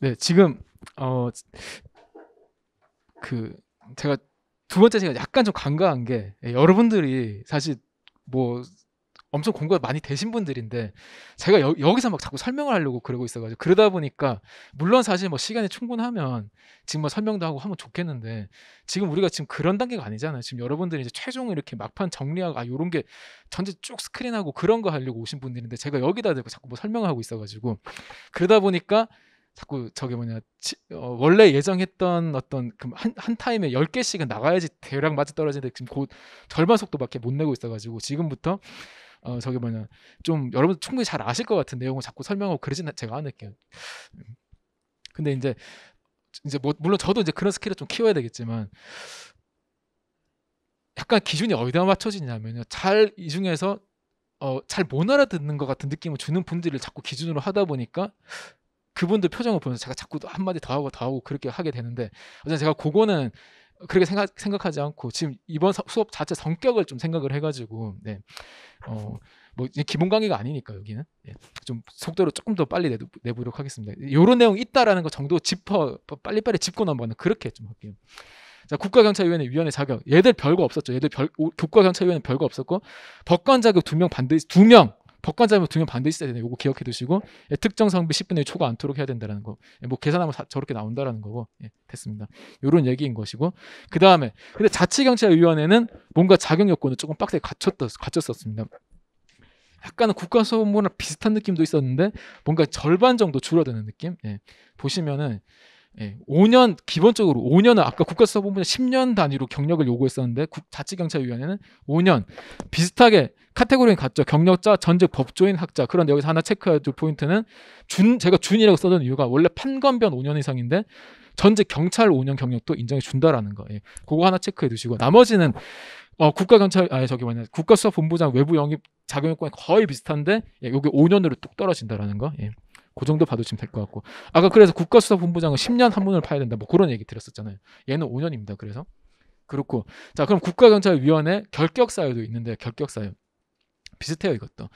네, 지금 어 그 제가 두 번째 제가 약간 좀 간과한 게 예, 여러분들이 사실 뭐 엄청 공부가 많이 되신 분들인데 제가 여, 기서막 자꾸 설명을 하려고 그러고 있어가지고 그러다 보니까 물론 사실 뭐 시간이 충분하면 지금 뭐 설명도 하고 하면 좋겠는데 지금 우리가 지금 그런 단계가 아니잖아요 지금 여러분들이 이제 최종 이렇게 막판 정리하고 아 요런 게 전체 쭉 스크린하고 그런 거 하려고 오신 분들인데 제가 여기다 대고 자꾸 뭐 설명을 하고 있어가지고 그러다 보니까 자꾸 저게 뭐냐 치, 어, 원래 예정했던 어떤 그 한 한 타임에 열개씩은 나가야지 대략 맞아 떨어지는데 지금 곧 절반 속도밖에 못 내고 있어 가지고 지금부터 어 저게 뭐냐 좀 여러분 충분히 잘 아실 것 같은 내용을 자꾸 설명하고 그러진 제가 안 할게요. 음. 근데 이제 이제 뭐, 물론 저도 이제 그런 스킬을 좀 키워야 되겠지만 약간 기준이 어디다 맞춰지냐면요. 잘 이 중에서 어, 잘 못 알아듣는 것 같은 느낌을 주는 분들을 자꾸 기준으로 하다 보니까 그분들 표정을 보면서 제가 자꾸 한마디 더 하고 더 하고 그렇게 하게 되는데 어쨌든 제가 그거는 그렇게 생각 생각하지 않고 지금 이번 수업 자체 성격을 좀 생각을 해가지고 네. 어, 뭐 기본 강의가 아니니까 여기는 예. 좀 속도를 조금 더 빨리 내도, 내보도록 하겠습니다. 이런 내용 있다라는 거 정도 짚어 빨리빨리 짚고 넘어가는 그렇게 좀 할게요. 자 국가경찰위원회 위원회 자격 얘들 별거 없었죠. 얘들 별, 오, 국가경찰위원회 별거 없었고 법관 자격 두 명 반드시 두명 법관자료 뭐 등용 반드시 어야 되네. 요거 기억해 두시고 예, 특정 성비 10분의 1 초과 안도록 해야 된다라는 거. 예, 뭐 계산하면 다, 저렇게 나온다라는 거고 예, 됐습니다. 요런 얘기인 것이고 그 다음에 근데 자치경찰위원회는 뭔가 작용 요건을 조금 빡세게 갖췄다 갖췄었습니다. 약간은 국가소업문랑 비슷한 느낌도 있었는데 뭔가 절반 정도 줄어드는 느낌. 예. 보시면은 예, 5년 기본적으로 5년은 아까 국가수사본부는 10년 단위로 경력을 요구했었는데 국, 자치경찰위원회는 5년 비슷하게 카테고리는 같죠. 경력자, 전직 법조인, 학자. 그런데 여기서 하나 체크해야 포인트는 준 제가 준이라고 써둔 이유가 원래 판검변 5년 이상인데 전직 경찰 5년 경력도 인정해 준다라는 거. 예. 그거 하나 체크해 두시고 나머지는 어, 국가경찰 아 저기 뭐냐 국가수사본부장 외부 영입 자격요건이 거의 비슷한데 예, 여기 5년으로 뚝 떨어진다라는 거. 예. 그 정도 봐도 지금 될 것 같고 아까 그래서 국가수사본부장은 10년 한문을 파야 된다 뭐 그런 얘기 드렸었잖아요 얘는 5년입니다 그래서 그렇고 자 그럼 국가경찰위원회 결격사유도 있는데 결격사유 비슷해요 이것도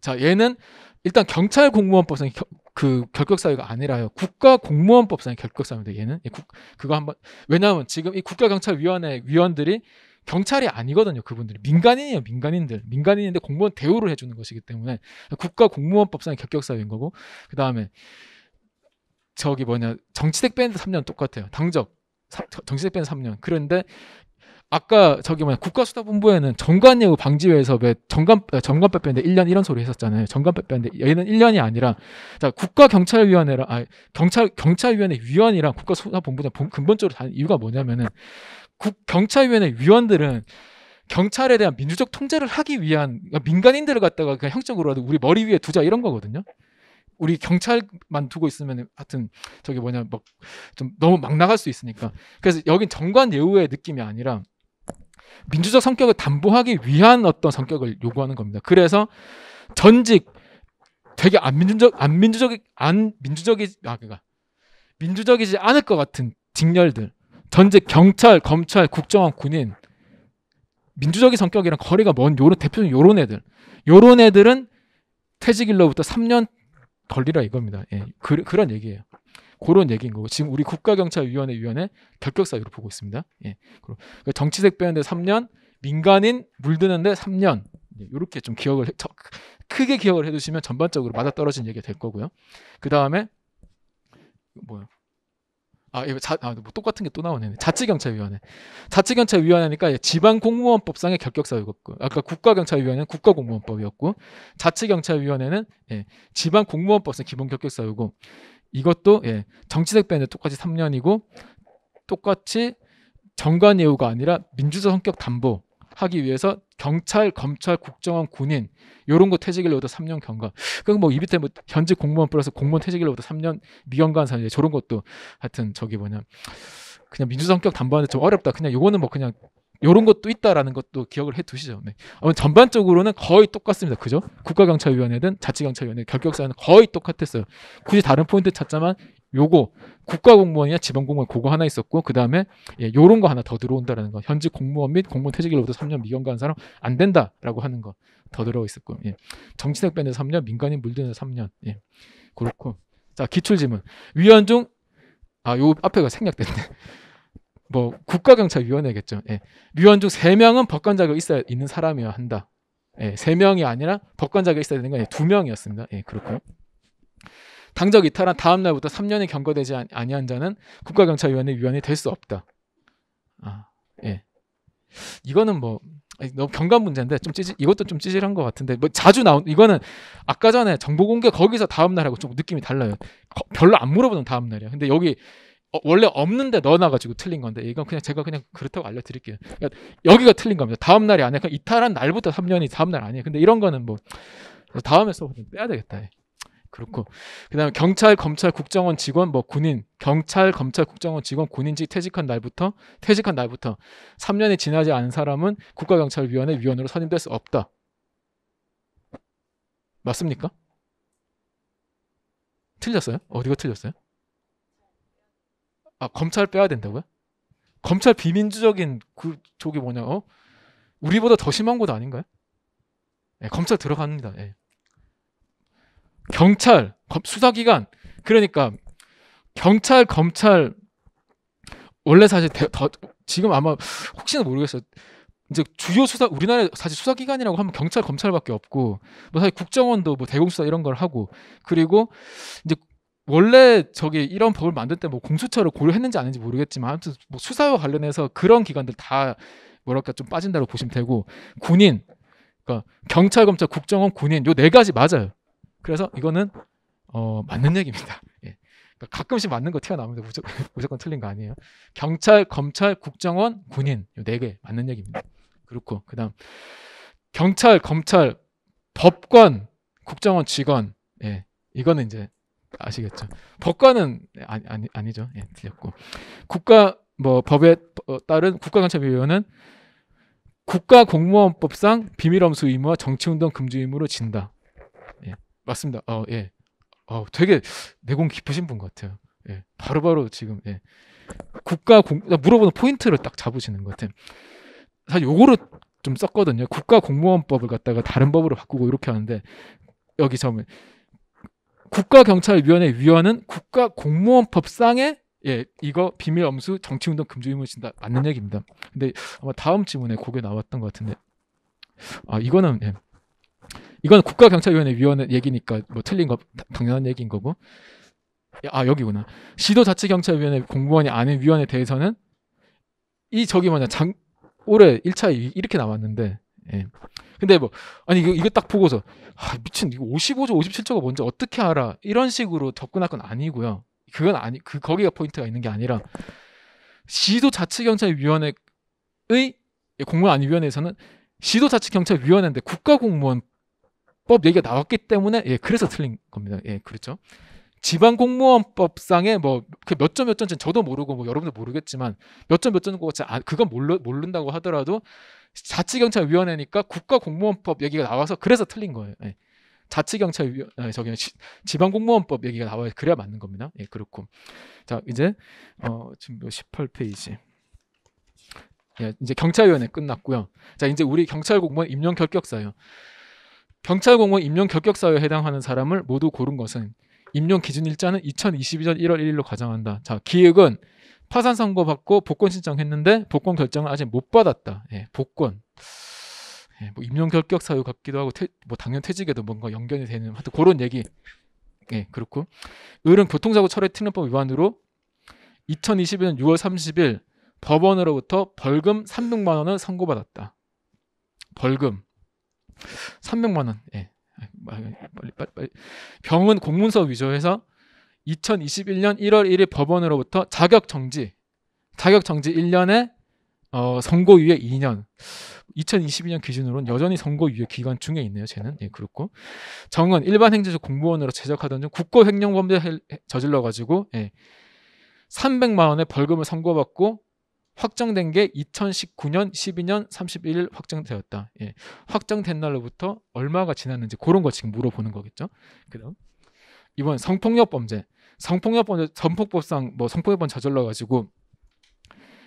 자 얘는 일단 경찰 공무원법상 그 결격사유가 아니라요 국가공무원법상의 결격사유인데 얘는 얘 국, 그거 한번 왜냐하면 지금 이 국가경찰위원회 위원들이 경찰이 아니거든요. 그분들이 민간인이에요. 민간인들. 민간인인데 공무원 대우를 해주는 것이기 때문에 국가 공무원법상의 격격사유인 거고 그 다음에 저기 뭐냐 정치색 밴드 3년 똑같아요. 당적 정치색 밴드 3년. 그런데 아까 저기 뭐냐 국가수사본부에는 정관예우 방지회에서 왜 정관 정관 빼빼인데 1년 이런 소리 했었잖아요. 정관 빼빼인데 얘는 1년이 아니라 자국가경찰위원회라아 경찰 경찰위원회 위원이랑 국가수사본부장 근본적으로 다른 이유가 뭐냐면은 국 경찰위원회 위원들은 경찰에 대한 민주적 통제를 하기 위한 민간인들을 갖다가 그냥 형적으로라도 우리 머리 위에 두자 이런 거거든요. 우리 경찰만 두고 있으면 하여튼 저기 뭐냐 막 좀 너무 막 나갈 수 있으니까 그래서 여긴 정관 예우의 느낌이 아니라 민주적 성격을 담보하기 위한 어떤 성격을 요구하는 겁니다. 그래서 전직 되게 안 민주적 안 민주적이 안 민주적이 아 그니까 민주적이지 않을 것 같은 직렬들 전직 경찰, 검찰, 국정원, 군인 민주적인 성격이랑 거리가 먼 요런 대표적인 요런 애들 요런 애들은 퇴직일로부터 3년 걸리라 이겁니다. 예, 그, 런 얘기예요. 그런 얘기인 거고 지금 우리 국가경찰위원회 위원회 결격사유로 보고 있습니다. 예, 그리고 그 정치색 배우는데 3년, 민간인 물드는데 3년 이렇게 예, 좀 기억을 해, 크게 기억을 해두시면 전반적으로 맞아떨어진 얘기가 될 거고요. 그 다음에 뭐요? 아, 자, 아, 뭐 똑같은 게 또 나오네. 자치경찰위원회. 자치경찰위원회니까 지방공무원법상의 결격사유였고, 아까 국가경찰위원회는 국가공무원법이었고, 자치경찰위원회는 예, 지방공무원법상 기본 결격사유고, 이것도 예, 정치색 배는 똑같이 3년이고, 똑같이 정관 예우가 아니라 민주적 성격 담보, 하기 위해서 경찰, 검찰, 국정원, 군인 요런 거 퇴직일로부터 3년 경과. 그 뭐이비에뭐 현직 공무원 플러스 공무원 퇴직일로부터 3년 미경관 사유 저런 것도 하여튼 저기 뭐냐 그냥 민주성격 담보하는 데 좀 어렵다. 그냥 요거는 뭐 그냥 요런 것도 있다라는 것도 기억을 해두시죠. 네. 아무튼 전반적으로는 거의 똑같습니다. 그죠? 국가경찰위원회든 자치경찰위원회 결격사는 거의 똑같았어요. 굳이 다른 포인트 찾자면 요거 국가공무원이나 지방공무원 그거 하나 있었고 그 다음에 예, 요런 거 하나 더 들어온다라는 거 현직 공무원 및 공무원 퇴직일로부터 3년 미경과한 사람 안 된다라고 하는 거 더 들어 있었고 예. 정치적 밴드 3년 민간인 물드는 3년 예. 그렇고 자 기출지문 위원 중아요 앞에가 생략됐네 뭐 국가경찰위원회겠죠. 예. 위원 중 세명은 법관 자격 이 있어야 있는 사람이어야 한다. 예, 3명이 아니라 법관 자격이 있어야 되는 건 예, 2명이었습니다. 예, 그렇고요. 당적 이탈한 다음 날부터 3년이 경과되지 아니한 자는 국가경찰위원회 위원이 될 수 없다. 아, 예. 이거는 뭐 너무 경감 문제인데 좀 찌질 이것도 좀 찌질한 것 같은데 뭐 자주 나온 이거는 아까 전에 정보 공개 거기서 다음 날하고 좀 느낌이 달라요. 거, 별로 안 물어보는 다음 날이야. 근데 여기 어, 원래 없는데 넣어놔가지고 틀린 건데 이건 그냥 제가 그냥 그렇다고 알려드릴게요. 그러니까 여기가 틀린 겁니다. 다음 날이 아니야. 그냥 이탈한 날부터 3년이 다음 날 아니에요. 근데 이런 거는 뭐 다음에 써보면 빼야 되겠다. 예. 그렇고 그다음에 경찰, 검찰, 국정원 직원, 뭐 군인, 경찰, 검찰, 국정원 직원, 군인직 퇴직한 날부터 퇴직한 날부터 3년이 지나지 않은 사람은 국가경찰위원회 위원으로 선임될 수 없다. 맞습니까? 틀렸어요? 어디가 틀렸어요? 아 검찰 빼야 된다고요? 검찰 비민주적인 그 저기 뭐냐 어? 우리보다 더 심한 곳 아닌가요? 예, 검찰 들어갑니다. 예. 경찰, 검, 수사기관 그러니까 경찰, 검찰 원래 사실 대, 더, 지금 아마 혹시나 모르겠어요. 이제 주요 수사 우리나라 사실 수사기관이라고 하면 경찰 검찰밖에 없고 뭐 사실 국정원도 뭐 대공수사 이런 걸 하고 그리고 이제 원래 저기 이런 법을 만들 때 뭐 공수처를 고려했는지 아닌지 모르겠지만 아무튼 뭐 수사와 관련해서 그런 기관들 다 뭐랄까 좀 빠진다고 보시면 되고 군인 그러니까 경찰 검찰 국정원 군인 요 네 가지 맞아요 그래서 이거는 어 맞는 얘기입니다 예. 그러니까 가끔씩 맞는 거 튀어나옵니다 무조건, 무조건 틀린 거 아니에요 경찰 검찰 국정원 군인 요 네 개 맞는 얘기입니다 그렇고 그다음 경찰 검찰 법관 국정원 직원 예 이거는 이제 아시겠죠? 법관은 아니, 아니 아니죠. 예, 틀렸고 국가 뭐 법에 어, 따른 국가감찰위원은 국가공무원법상 비밀엄수 의무와 정치운동 금지 의무로 진다. 예, 맞습니다. 어, 예. 어, 되게 내공 깊으신 분 같아요. 예, 바로 바로 지금 예. 국가 공 물어보는 포인트를 딱 잡으시는 것 같아요. 사실 요거를 좀 썼거든요. 국가공무원법을 갖다가 다른 법으로 바꾸고 이렇게 하는데 여기 처음에 국가경찰위원회 위원은 국가공무원법상에 예, 이거 비밀 엄수 정치운동 금지 의무 진다 맞는 얘기입니다. 근데 아마 다음 질문에 고게 나왔던 것 같은데 아 이거는 예. 이건 국가경찰위원회 위원의 얘기니까 뭐 틀린 거 당연한 얘기인 거고 아 여기구나 시도자치경찰위원회 공무원이 아닌 위원에 대해서는 이 저기 뭐냐 장 올해 1차 이렇게 나왔는데 예. 근데 뭐 아니 이거, 이거 딱 보고서 아, 미친 이거 55조 57조가 뭔지 어떻게 알아 이런 식으로 접근할 건 아니고요. 그건 아니 그 거기가 포인트가 있는 게 아니라 시도 자치 경찰 위원회의 예, 공무원 안위 위원회에서는 시도 자치 경찰 위원회인데 국가 공무원 법 얘기가 나왔기 때문에 예 그래서 틀린 겁니다. 예 그렇죠. 지방공무원법상에 뭐몇점몇 그몇 점쯤 저도 모르고 뭐 여러분도 모르겠지만 몇 점 몇점것 같이 아, 그건 모르, 모른다고 하더라도 자치경찰위원회니까 국가공무원법 얘기가 나와서 그래서 틀린 거예요. 예. 자치경찰 위 아, 저기 지방공무원법 얘기가 나와야 그래야 맞는 겁니다. 예, 그렇고 자 이제 어 지금 18페이지. 뭐 예, 이제 경찰위원회 끝났고요. 자 이제 우리 경찰공무원 임용 결격사유. 경찰공무원 임용 결격사유에 해당하는 사람을 모두 고른 것은 임용 기준 일자는 2022년 1월 1일로 가정한다. 자 기획은 파산 선고 받고 복권 신청했는데 복권 결정을 아직 못 받았다. 예, 복권. 예, 뭐 임용 결격 사유 같기도 하고 퇴, 뭐 당연 퇴직에도 뭔가 연결이 되는 하여튼 그런 얘기. 예, 그렇고. 을은 교통사고 처리 특례법 위반으로 2021년 6월 30일 법원으로부터 벌금 300만 원을 선고받았다. 벌금 300만 원. 예. 아, 빨리 빨리 빨리. 병은 공문서 위조해서 2021년 1월 1일 법원으로부터 자격 정지, 자격 정지 1년에 어, 선고유예 2년. 2022년 기준으로는 여전히 선고유예 기간 중에 있네요. 쟤는 예, 그렇고 정은 일반 행정적 공무원으로 제작하던 중 국고 횡령범죄 저질러 가지고 예, 300만 원의 벌금을 선고받고 확정된 게 2019년 12년 31일 확정되었다. 예, 확정된 날로부터 얼마가 지났는지 그런 거 지금 물어보는 거겠죠. 그다음. 이번 성폭력 범죄, 성폭력 범죄 전폭법상 뭐 성폭력 범 저질러 가지고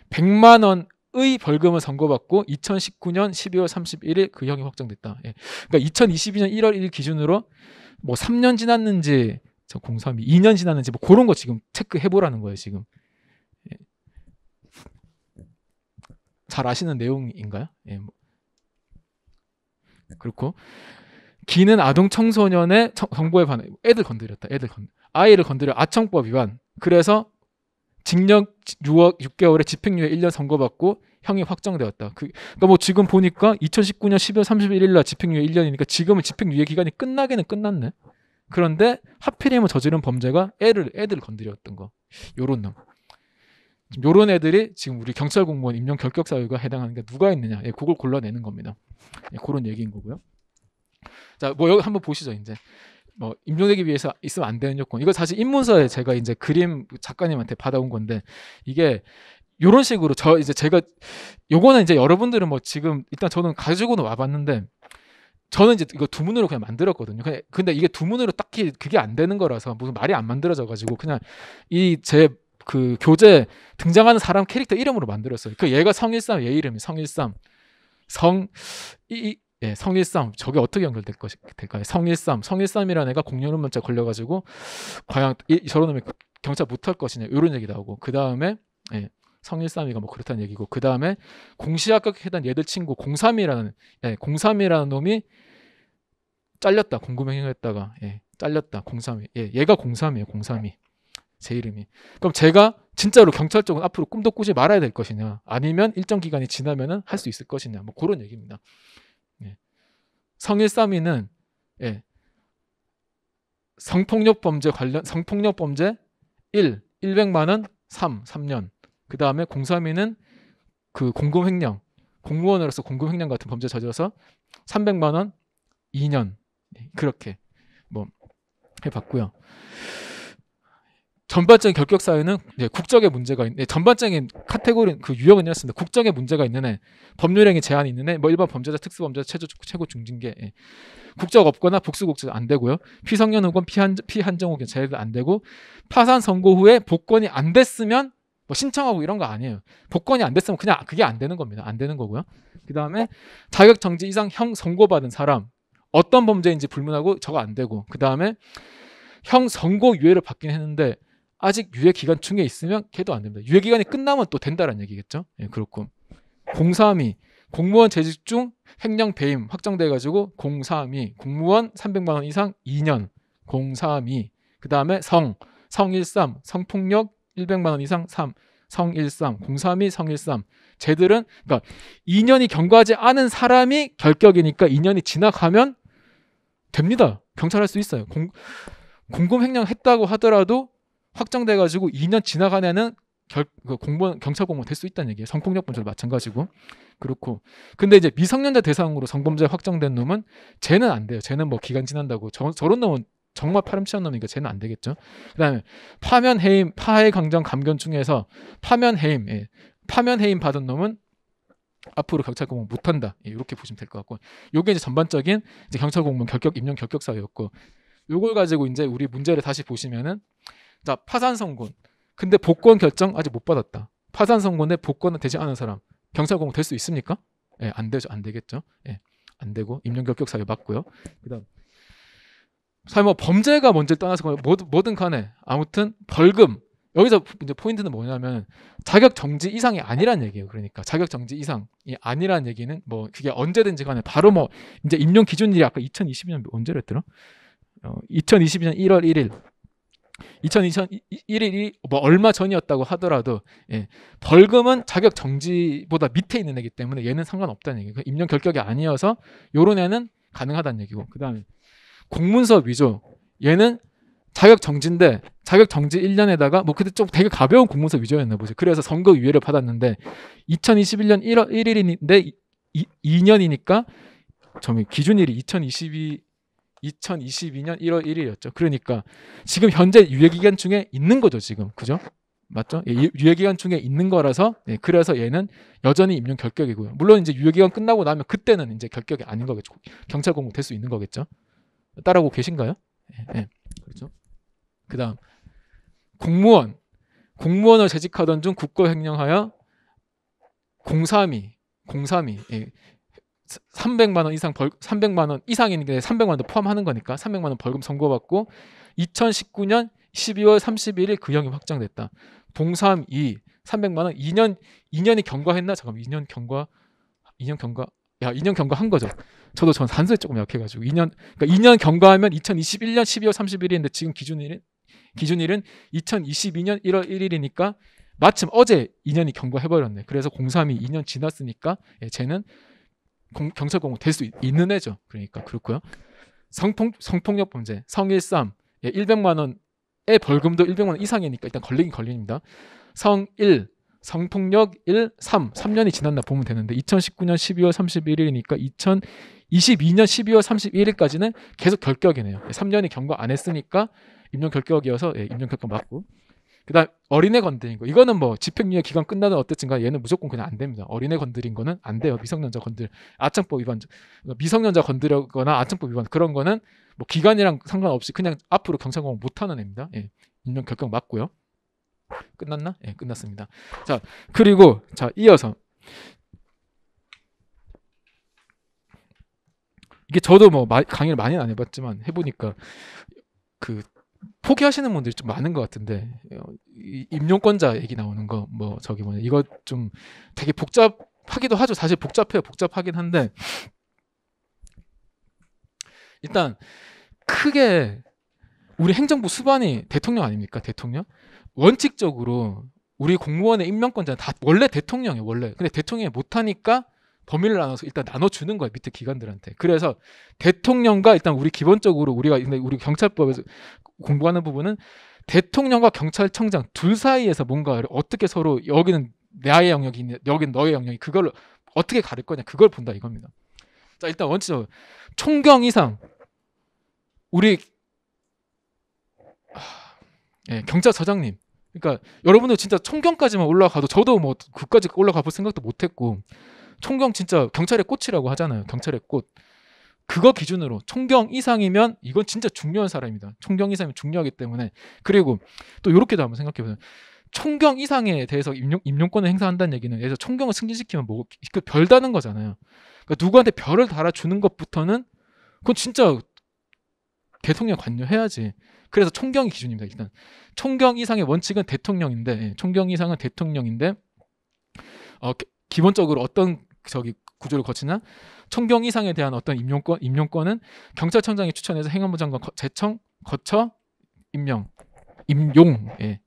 100만 원의 벌금을 선고받고 2019년 12월 31일 그 형이 확정됐다. 예. 그러니까 2022년 1월 1일 기준으로 뭐 3년 지났는지 저 공삼이 2년 지났는지 뭐 그런 거 지금 체크해 보라는 거예요 지금. 예. 잘 아시는 내용인가요? 예. 뭐. 그렇고 기는 아동 청소년의 정보에 반해 애들 건드렸다. 애들 건 아이를 건드려 아청법 위반. 그래서 징역 6억 6개월에 집행유예 1년 선고받고 형이 확정되었다. 그, 그러니까 뭐 지금 보니까 2019년 12월 31일 날 집행유예 1년이니까 지금은 집행유예 기간이 끝나기는 끝났네. 그런데 하필이면 뭐 저지른 범죄가 애를 애들 건드렸던 거. 요런 놈. 요런 애들이 지금 우리 경찰 공무원 임용 결격 사유가 해당하는 게 누가 있느냐. 예, 그걸 골라내는 겁니다. 예, 그런 얘기인 거고요. 자, 뭐 여기 한번 보시죠, 이제. 뭐 임종되기 위해서 있으면 안 되는 요건. 이거 사실 입문서에 제가 이제 그림 작가님한테 받아온 건데 이게 요런 식으로 저 이제 제가 요거는 이제 여러분들은 뭐 지금 일단 저는 가지고는 와봤는데 저는 이제 이거 두문으로 그냥 만들었거든요. 근데 이게 두문으로 딱히 그게 안 되는 거라서 무슨 말이 안 만들어져 가지고 그냥 이 제 그 교재 등장하는 사람 캐릭터 이름으로 만들었어요. 그 얘가 성일삼, 얘 이름이 성일삼. 성이 예, 성일삼 저게 어떻게 연결될 것 될까요? 성일삼 성일삼이라는 애가 공룡 문자 걸려가지고 과연 이, 저런 놈이 경찰 못할 것이냐 이런 얘기 나오고 그 다음에 예, 성일삼이가 뭐 그렇다는 얘기고 그 다음에 공시합격했던 얘들 친구 공삼이라는 예, 공삼이라는 놈이 잘렸다 공금행했다가 예, 잘렸다 공삼이 예, 얘가 공삼이에요 공삼이 제 이름이 그럼 제가 진짜로 경찰 쪽은 앞으로 꿈도 꾸지 말아야 될 것이냐 아니면 일정 기간이 지나면은 할 수 있을 것이냐 뭐 그런 얘기입니다. 성일삼위는 예, 성폭력 범죄 관련 성폭력 범죄 1 100만 원3 3년 그 다음에 공삼위는 그 공금 횡령 공무원으로서 공금 횡령 같은 범죄 저질러서 300만 원 2년 그렇게 뭐 해봤고요. 전반적인 결격 사유는 이제 국적의 문제가 있는 예, 전반적인 카테고리 그 유형은 이렇습니다. 국적의 문제가 있는 애, 법률행위 제한이 있는 애, 뭐 일반 범죄자, 특수범죄자, 최저 최고 중징계. 예. 국적 없거나 복수 국적 안 되고요. 피성년 혹건 피한 피한정 혹은 제외도안 되고 파산 선고 후에 복권이 안 됐으면 뭐 신청하고 이런 거 아니에요. 복권이 안 됐으면 그냥 그게 안 되는 겁니다. 안 되는 거고요. 그 다음에 자격 정지 이상 형 선고받은 사람 어떤 범죄인지 불문하고 저거 안 되고 그 다음에 형 선고 유예를 받긴 했는데 아직 유예 기간 중에 있으면 걔도 안 됩니다. 유예 기간이 끝나면 또 된다라는 얘기겠죠. 예, 그렇고 0 3이 공무원 재직 중 횡령 배임 확정돼 가지고 0 3이 공무원 300만 원 이상 2년 0 3이 그다음에 성 성일삼 성폭력 100만 원 이상 3 성일삼 0 3이 성일삼 쟤들은 그러니까 2년이 경과하지 않은 사람이 결격이니까 2년이 지나가면 됩니다. 경찰할 수 있어요. 공, 공금 횡령 했다고 하더라도 확정돼 가지고 2년 지나간 애는 결, 그 공무원 경찰 공무원 될 수 있다는 얘기예요. 성폭력 범죄도 마찬가지고 그렇고 근데 이제 미성년자 대상으로 성범죄 확정된 놈은 쟤는 안 돼요. 쟤는 뭐 기간 지난다고 저, 저런 놈은 정말 파렴치한 놈이니까 쟤는 안 되겠죠. 그다음에 파면 해임 파해 강정 감견 중에서 파면 해임 예. 파면 해임 받은 놈은 앞으로 경찰 공무원 못한다 예, 이렇게 보시면 될 것 같고 요게 이제 전반적인 이제 경찰 공무원 결격 임용 결격 사유였고 요걸 가지고 이제 우리 문제를 다시 보시면은 자, 파산 선고 근데 복권 결정 아직 못 받았다. 파산 선고인데 복권은 되지 않은 사람. 경찰 공고 될수 있습니까? 예, 안 되죠. 안 되겠죠. 예. 안 되고 임명격격 사유 맞고요. 그다음 사실 뭐 범죄가 뭔지 떠나서 뭐든, 뭐든 간에 아무튼 벌금 여기서 이제 포인트는 뭐냐면 자격 정지 이상이 아니란 얘기예요. 그러니까 자격 정지 이상이 아니란 얘기는 뭐 그게 언제든지 간에 바로 뭐 이제 임용 기준일이 아까 2020년 언제랬더라? 어, 2022년 1월 1일 2001일 이뭐 얼마 전이었다고 하더라도 예, 벌금은 자격 정지보다 밑에 있는 애기 때문에 얘는 상관없다는 얘기예요. 그러니까 임령 결격이 아니어서 요런 애는 가능하다는 얘기고 그다음에 공문서 위조 얘는 자격 정지인데 자격 정지 1년에다가 뭐 그때 좀 되게 가벼운 공문서 위조였나 보죠. 그래서 선거 위해를 받았는데 2021년 1월 1일인데 2, 2년이니까 저기 기준일이 2022 2022년 1월 1일이었죠. 그러니까 지금 현재 유예 기간 중에 있는 거죠, 지금. 그죠? 맞죠? 예, 유예 기간 중에 있는 거라서 예, 그래서 얘는 여전히 임용 결격이고요. 물론 이제 유예 기간 끝나고 나면 그때는 이제 결격이 아닌 거겠죠. 경찰 공무 될수 있는 거겠죠. 따라오고 계신가요? 예, 예. 그렇죠. 그다음 공무원 공무원을 재직하던 중 국고 횡령하여 공3 2공3 2 예, 300만 원 이상 벌 300만 원 이상인데 300만 원도 포함하는 거니까 300만 원 벌금 선고받고 2019년 12월 31일 그형이 확정됐다. 봉사함 2 300만 원 2년 2년이 경과했나? 잠깐 2년 경과 2년 경과 야 2년 경과한 거죠. 저도 전 산소에 조금 약해가지고 2년 그러니까 2년 경과하면 2021년 12월 31일인데 지금 기준일은 기준일은 2022년 1월 1일이니까 마침 어제 2년이 경과해버렸네. 그래서 공삼이 2년 지났으니까 예, 쟤는 공, 경찰공무 될수 있는 애죠. 그러니까 그렇고요. 성폭, 성폭력 범죄, 성일삼 예, 100만 원의 벌금도 100만 원 이상이니까 일단 걸리긴 걸립니다. 성일 성폭력 1, 3, 3년이 지났나 보면 되는데 2019년 12월 31일이니까 2022년 12월 31일까지는 계속 결격이네요. 3년이 예, 경과 안 했으니까 임용 결격이어서 예, 임용 결격 맞고 그다음 어린애 건드린 거 이거는 뭐 집행유예 기간 끝나든 어쨌든가 얘는 무조건 그냥 안 됩니다. 어린애 건드린 거는 안 돼요. 미성년자 건들 아청법 위반 그러니까 미성년자 건드렸거나 아청법 위반 그런 거는 뭐 기간이랑 상관없이 그냥 앞으로 경찰 공항 못 하는 애입니다. 예. 인명 결격 맞고요. 끝났나? 예, 끝났습니다. 자, 그리고 자, 이어서 이게 저도 뭐 마, 강의를 많이는 안 해봤지만 해보니까 그 포기하시는 분들이 좀 많은 것 같은데 어, 임용권자 얘기 나오는 거 뭐 저기 뭐냐 이거 좀 되게 복잡하기도 하죠 사실 복잡해요 복잡하긴 한데 일단 크게 우리 행정부 수반이 대통령 아닙니까 대통령 원칙적으로 우리 공무원의 임명권자는 다 원래 대통령이에요 원래 근데 대통령이 못하니까 범위를 나눠서 일단 나눠주는 거야 밑에 기관들한테 그래서 대통령과 일단 우리 기본적으로 우리가 우리 경찰법에서 공부하는 부분은 대통령과 경찰청장 둘 사이에서 뭔가를 어떻게 서로 여기는 내 나의 영역이 있네 여기는 너의 영역이 그걸 어떻게 가릴 거냐 그걸 본다 이겁니다. 자 일단 원칙적으로 총경 이상 우리 예, 경찰서장님 그러니까 여러분들 진짜 총경까지만 올라가도 저도 뭐 그까지 올라가 볼 생각도 못했고 총경 진짜 경찰의 꽃이라고 하잖아요 경찰의 꽃 그거 기준으로 총경 이상이면 이건 진짜 중요한 사람입니다 총경 이상이면 중요하기 때문에 그리고 또 이렇게도 한번 생각해 보세요. 총경 이상에 대해서 임용, 임용권을 행사한다는 얘기는 예를 들어 총경을 승진시키면 뭐그 별다는 거잖아요. 그러니까 누구한테 별을 달아주는 것부터는 그건 진짜 대통령 관여해야지. 그래서 총경이 기준입니다. 일단 총경 이상의 원칙은 대통령인데 예, 총경 이상은 대통령인데 어, 기본적으로 어떤 저기 구조를 거치나 총경 이상에 대한 어떤 임용권 임용권은 경찰청장이 추천해서 행안부 장관 거, 제청 거쳐 임명 임용 예.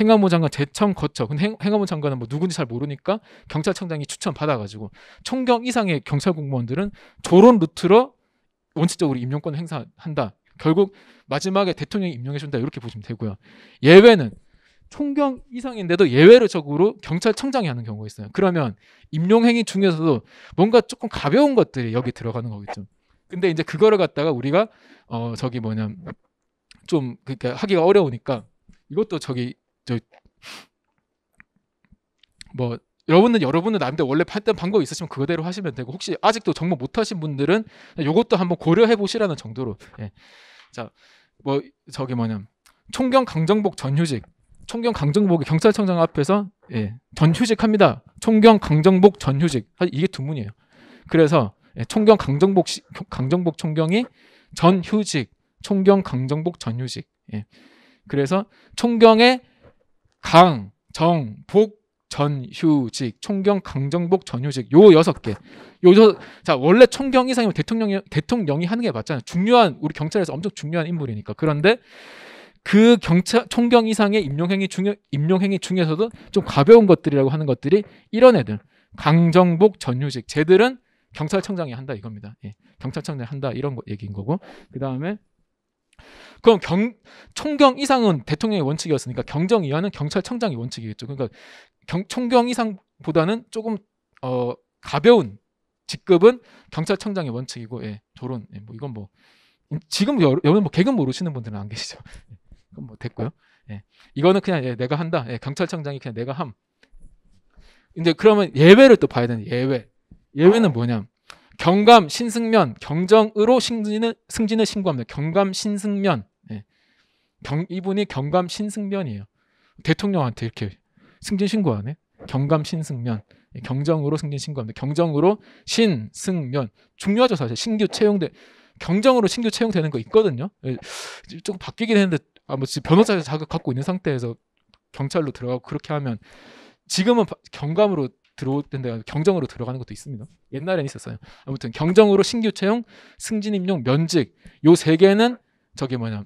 행안부 장관 제청 거쳐 근데 행, 행안부 장관은 뭐 누군지 잘 모르니까 경찰청장이 추천 받아가지고 총경 이상의 경찰 공무원들은 조론 루트로 원칙적으로 임용권 행사한다 결국 마지막에 대통령이 임명해 준다 이렇게 보시면 되고요 예외는 총경 이상인데도 예외적으로 경찰청장이 하는 경우가 있어요. 그러면 임용행위 중에서도 뭔가 조금 가벼운 것들이 여기 들어가는 거겠죠. 근데 이제 그거를 갖다가 우리가 어 저기 뭐냐 좀그러니 하기가 어려우니까 이것도 저기 저 뭐 여러분은 여러분은 남들 원래 팔던 방법 이 있으시면 그대로 하시면 되고 혹시 아직도 정보 못하신 분들은 이것도 한번 고려해 보시라는 정도로 예. 자뭐 저기 뭐냐 총경 강정복 전휴직 총경 강정복이 경찰청장 앞에서 예, 전휴직합니다. 총경 강정복 전휴직. 사실 이게 드문이에요. 그래서 예, 총경 강정복 시, 강정복 총경이 전휴직, 총경 강정복 전휴직. 예. 그래서 총경의 강, 정, 복, 전휴직, 총경 강정복 전휴직 요 여섯 개. 요 여섯 자 원래 총경 이상이면 대통령 대통령이 하는 게 맞잖아요. 중요한 우리 경찰에서 엄청 중요한 인물이니까. 그런데 그 경찰 총경 이상의 임용행위 중에 임용행위 중에서도 좀 가벼운 것들이라고 하는 것들이 이런 애들 강정복 전휴직 쟤들은 경찰청장이 한다 이겁니다. 예. 경찰청장이 한다 이런 거, 얘기인 거고 그 다음에 그럼 경, 총경 이상은 대통령의 원칙이었으니까 경정 이하는 경찰청장이 원칙이겠죠. 그러니까 경, 총경 이상보다는 조금 어, 가벼운 직급은 경찰청장의 원칙이고 예, 조론 예, 뭐 이건 뭐 음, 지금 여러분 뭐 개근 모르시는 분들은 안 계시죠. 그럼 뭐 됐고요. 예. 이거는 그냥 예, 내가 한다. 예, 경찰청장이 그냥 내가 함. 근데 그러면 예외를 또 봐야 되는 예외. 예외는 뭐냐? 경감, 신승면, 경정으로 승진을, 승진을 신고합니다. 경감, 신승면. 예. 경, 이분이 경감, 신승면이에요. 대통령한테 이렇게 승진 신고하네. 경감, 신승면. 예, 경정으로 승진 신고합니다. 경정으로 신승면. 중요하죠, 사실. 신규 채용돼. 경정으로 신규 채용되는 거 있거든요. 조금 예, 바뀌긴 했는데 아뭐 지금 변호사 자격 갖고 있는 상태에서 경찰로 들어가고 그렇게 하면 지금은 경감으로 들어올 텐데 경정으로 들어가는 것도 있습니다. 옛날엔 있었어요. 아무튼 경정으로 신규 채용, 승진 임용, 면직 요 세 개는 저게 뭐냐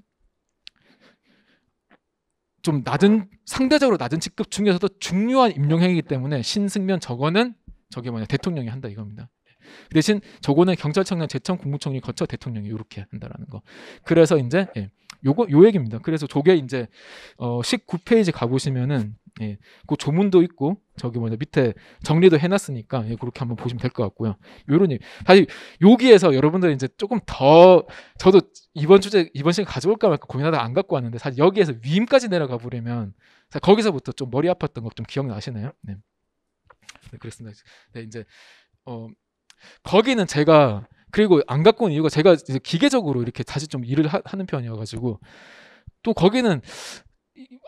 좀 낮은 상대적으로 낮은 직급 중에서도 중요한 임용 행위이기 때문에 신승면 저거는 저게 뭐냐 대통령이 한다 이겁니다. 그 대신 저거는 경찰청장, 제청, 국무총리 거쳐 대통령이 이렇게 한다라는 거. 그래서 이제 예, 요거 요 얘기입니다. 그래서 저게 이제 어 19페이지 가보시면은 예, 그 조문도 있고 저기 뭐냐 밑에 정리도 해놨으니까 예, 그렇게 한번 보시면 될 것 같고요. 요런 얘기. 사실 여기에서 여러분들 이제 조금 더 저도 이번 주제 이번 시간 가져올까 말까 고민하다 안 갖고 왔는데 사실 여기에서 위임까지 내려가 보려면 거기서부터 좀 머리 아팠던 것 좀 기억나시나요? 네. 네, 그렇습니다. 네, 이제 어 거기는 제가 그리고 안 갖고 온 이유가 제가 기계적으로 이렇게 다시 좀 일을 하, 는 편이어가지고 또 거기는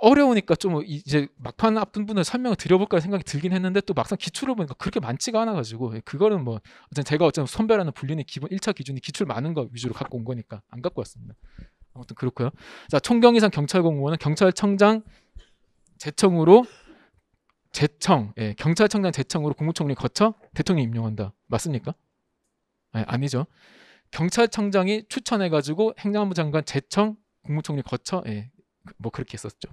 어려우니까 좀 이제 막판 앞둔 분을 설명을 드려볼까 생각이 들긴 했는데 또 막상 기출을 보니까 그렇게 많지가 않아가지고 예, 그거는 뭐 어쨌든 제가 어쨌든 선별하는 분류는 기본 1차 기준이 기출 많은 거 위주로 갖고 온 거니까 안 갖고 왔습니다. 아무튼 그렇고요. 자 총경 이상 경찰 공무원은 경찰청장 제청으로 제청, 예, 경찰청장 제청으로 국무총리 거쳐 대통령이 임명한다. 맞습니까? 아니, 예, 아니죠. 경찰청장이 추천해가지고 행정안보 장관 제청 국무총리 거쳐 예, 그, 뭐 그렇게 했었죠.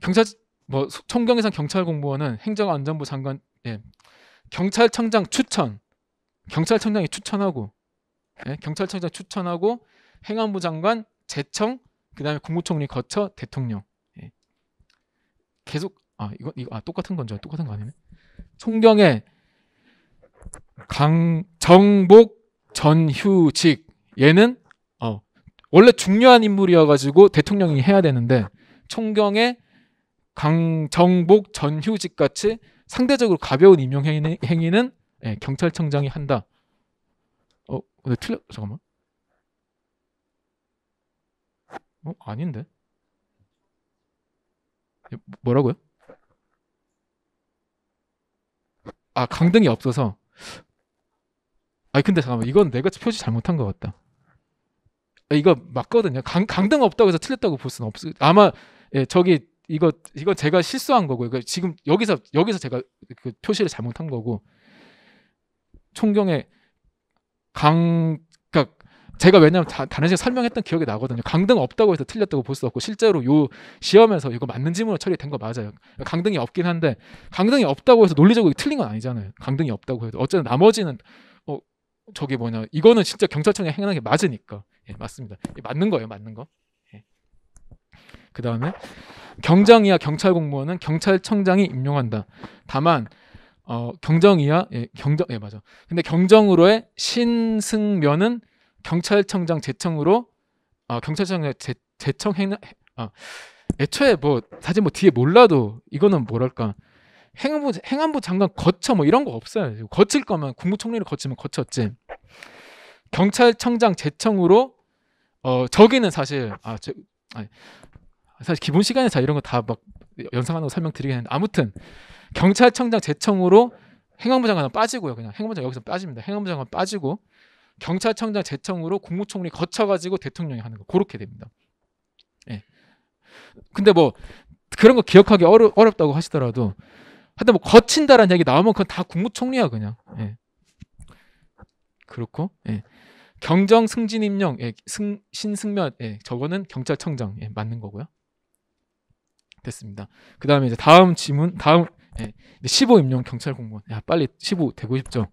경찰 뭐총경에상 경찰 공무원은 행정안전부 장관 예, 경찰청장 추천 경찰청장이 추천하고 예, 경찰청장 추천하고 행안부 장관 제청 그다음에 국무총리 거쳐 대통령 계속 아 이거 이거 아 똑같은 건지 똑같은 거 아니네. 총경의 강 정복 전휴직 얘는 어 원래 중요한 인물이어가지고 대통령이 해야 되는데 총경의 강정복 전휴직 같이 상대적으로 가벼운 임용 행위는, 행위는 예, 경찰청장이 한다. 어, 근데 틀려 잠깐만. 어, 아닌데. 뭐라고요? 아 강등이 없어서 아니 근데 잠깐만 이건 내가 표시 잘못한 것 같다 아, 이거 맞거든요 강, 강등 없다고 해서 틀렸다고 볼 수는 없을 아마 예, 저기 이거 이거 제가 실수한 거고 이거 그 지금 여기서 여기서 제가 그 표시를 잘못한 거고 총경에 강 제가 왜냐면 하 다른 시간 설명했던 기억이 나거든요. 강등 없다고 해서 틀렸다고 볼 수 없고 실제로 요 시험에서 이거 맞는 지문으로 처리된 거 맞아요. 강등이 없긴 한데 강등이 없다고 해서 논리적으로 틀린 건 아니잖아요. 강등이 없다고 해도 어쨌든 나머지는 어 저기 뭐냐 이거는 진짜 경찰청에 행하는 게 맞으니까 예, 맞습니다. 맞는 거예요, 맞는 거. 예. 그 다음에 경장 이야 경찰 공무원은 경찰청장이 임용한다. 다만 어, 경정 이야 예, 경정 예 맞아. 근데 경정으로의 신승면은 경찰청장 제청으로 어, 경찰청장 제, 제청 행 어, 애초에 뭐 사실 뭐 뒤에 몰라도 이거는 뭐랄까 행안부 행안부 장관 거쳐 뭐 이런 거 없어요. 거칠 거면 국무총리를 거치면 거쳤지. 경찰청장 제청으로 어 저기는 사실 아 저, 아니, 사실 기본 시간에 자 이런 거 다 막 연상하는 거 설명드리긴 는데 아무튼 경찰청장 제청으로 행안부 장관은 빠지고요. 그냥 행안부 장관 여기서 빠집니다. 행안부 장관 빠지고 경찰청장 제청으로 국무총리 거쳐가지고 대통령이 하는 거 그렇게 됩니다. 예. 근데 뭐 그런 거 기억하기 어려, 어렵다고 하시더라도 하여튼 뭐 거친다라는 얘기 나오면 그건 다 국무총리야 그냥. 예. 그렇고 예. 경정 승진 임령 예. 승 신승면 예. 저거는 경찰청장 예. 맞는 거고요. 됐습니다. 그 다음에 이제 다음 지문 다음 예. 15 임용 경찰 공무원 야 빨리 15 되고 싶죠.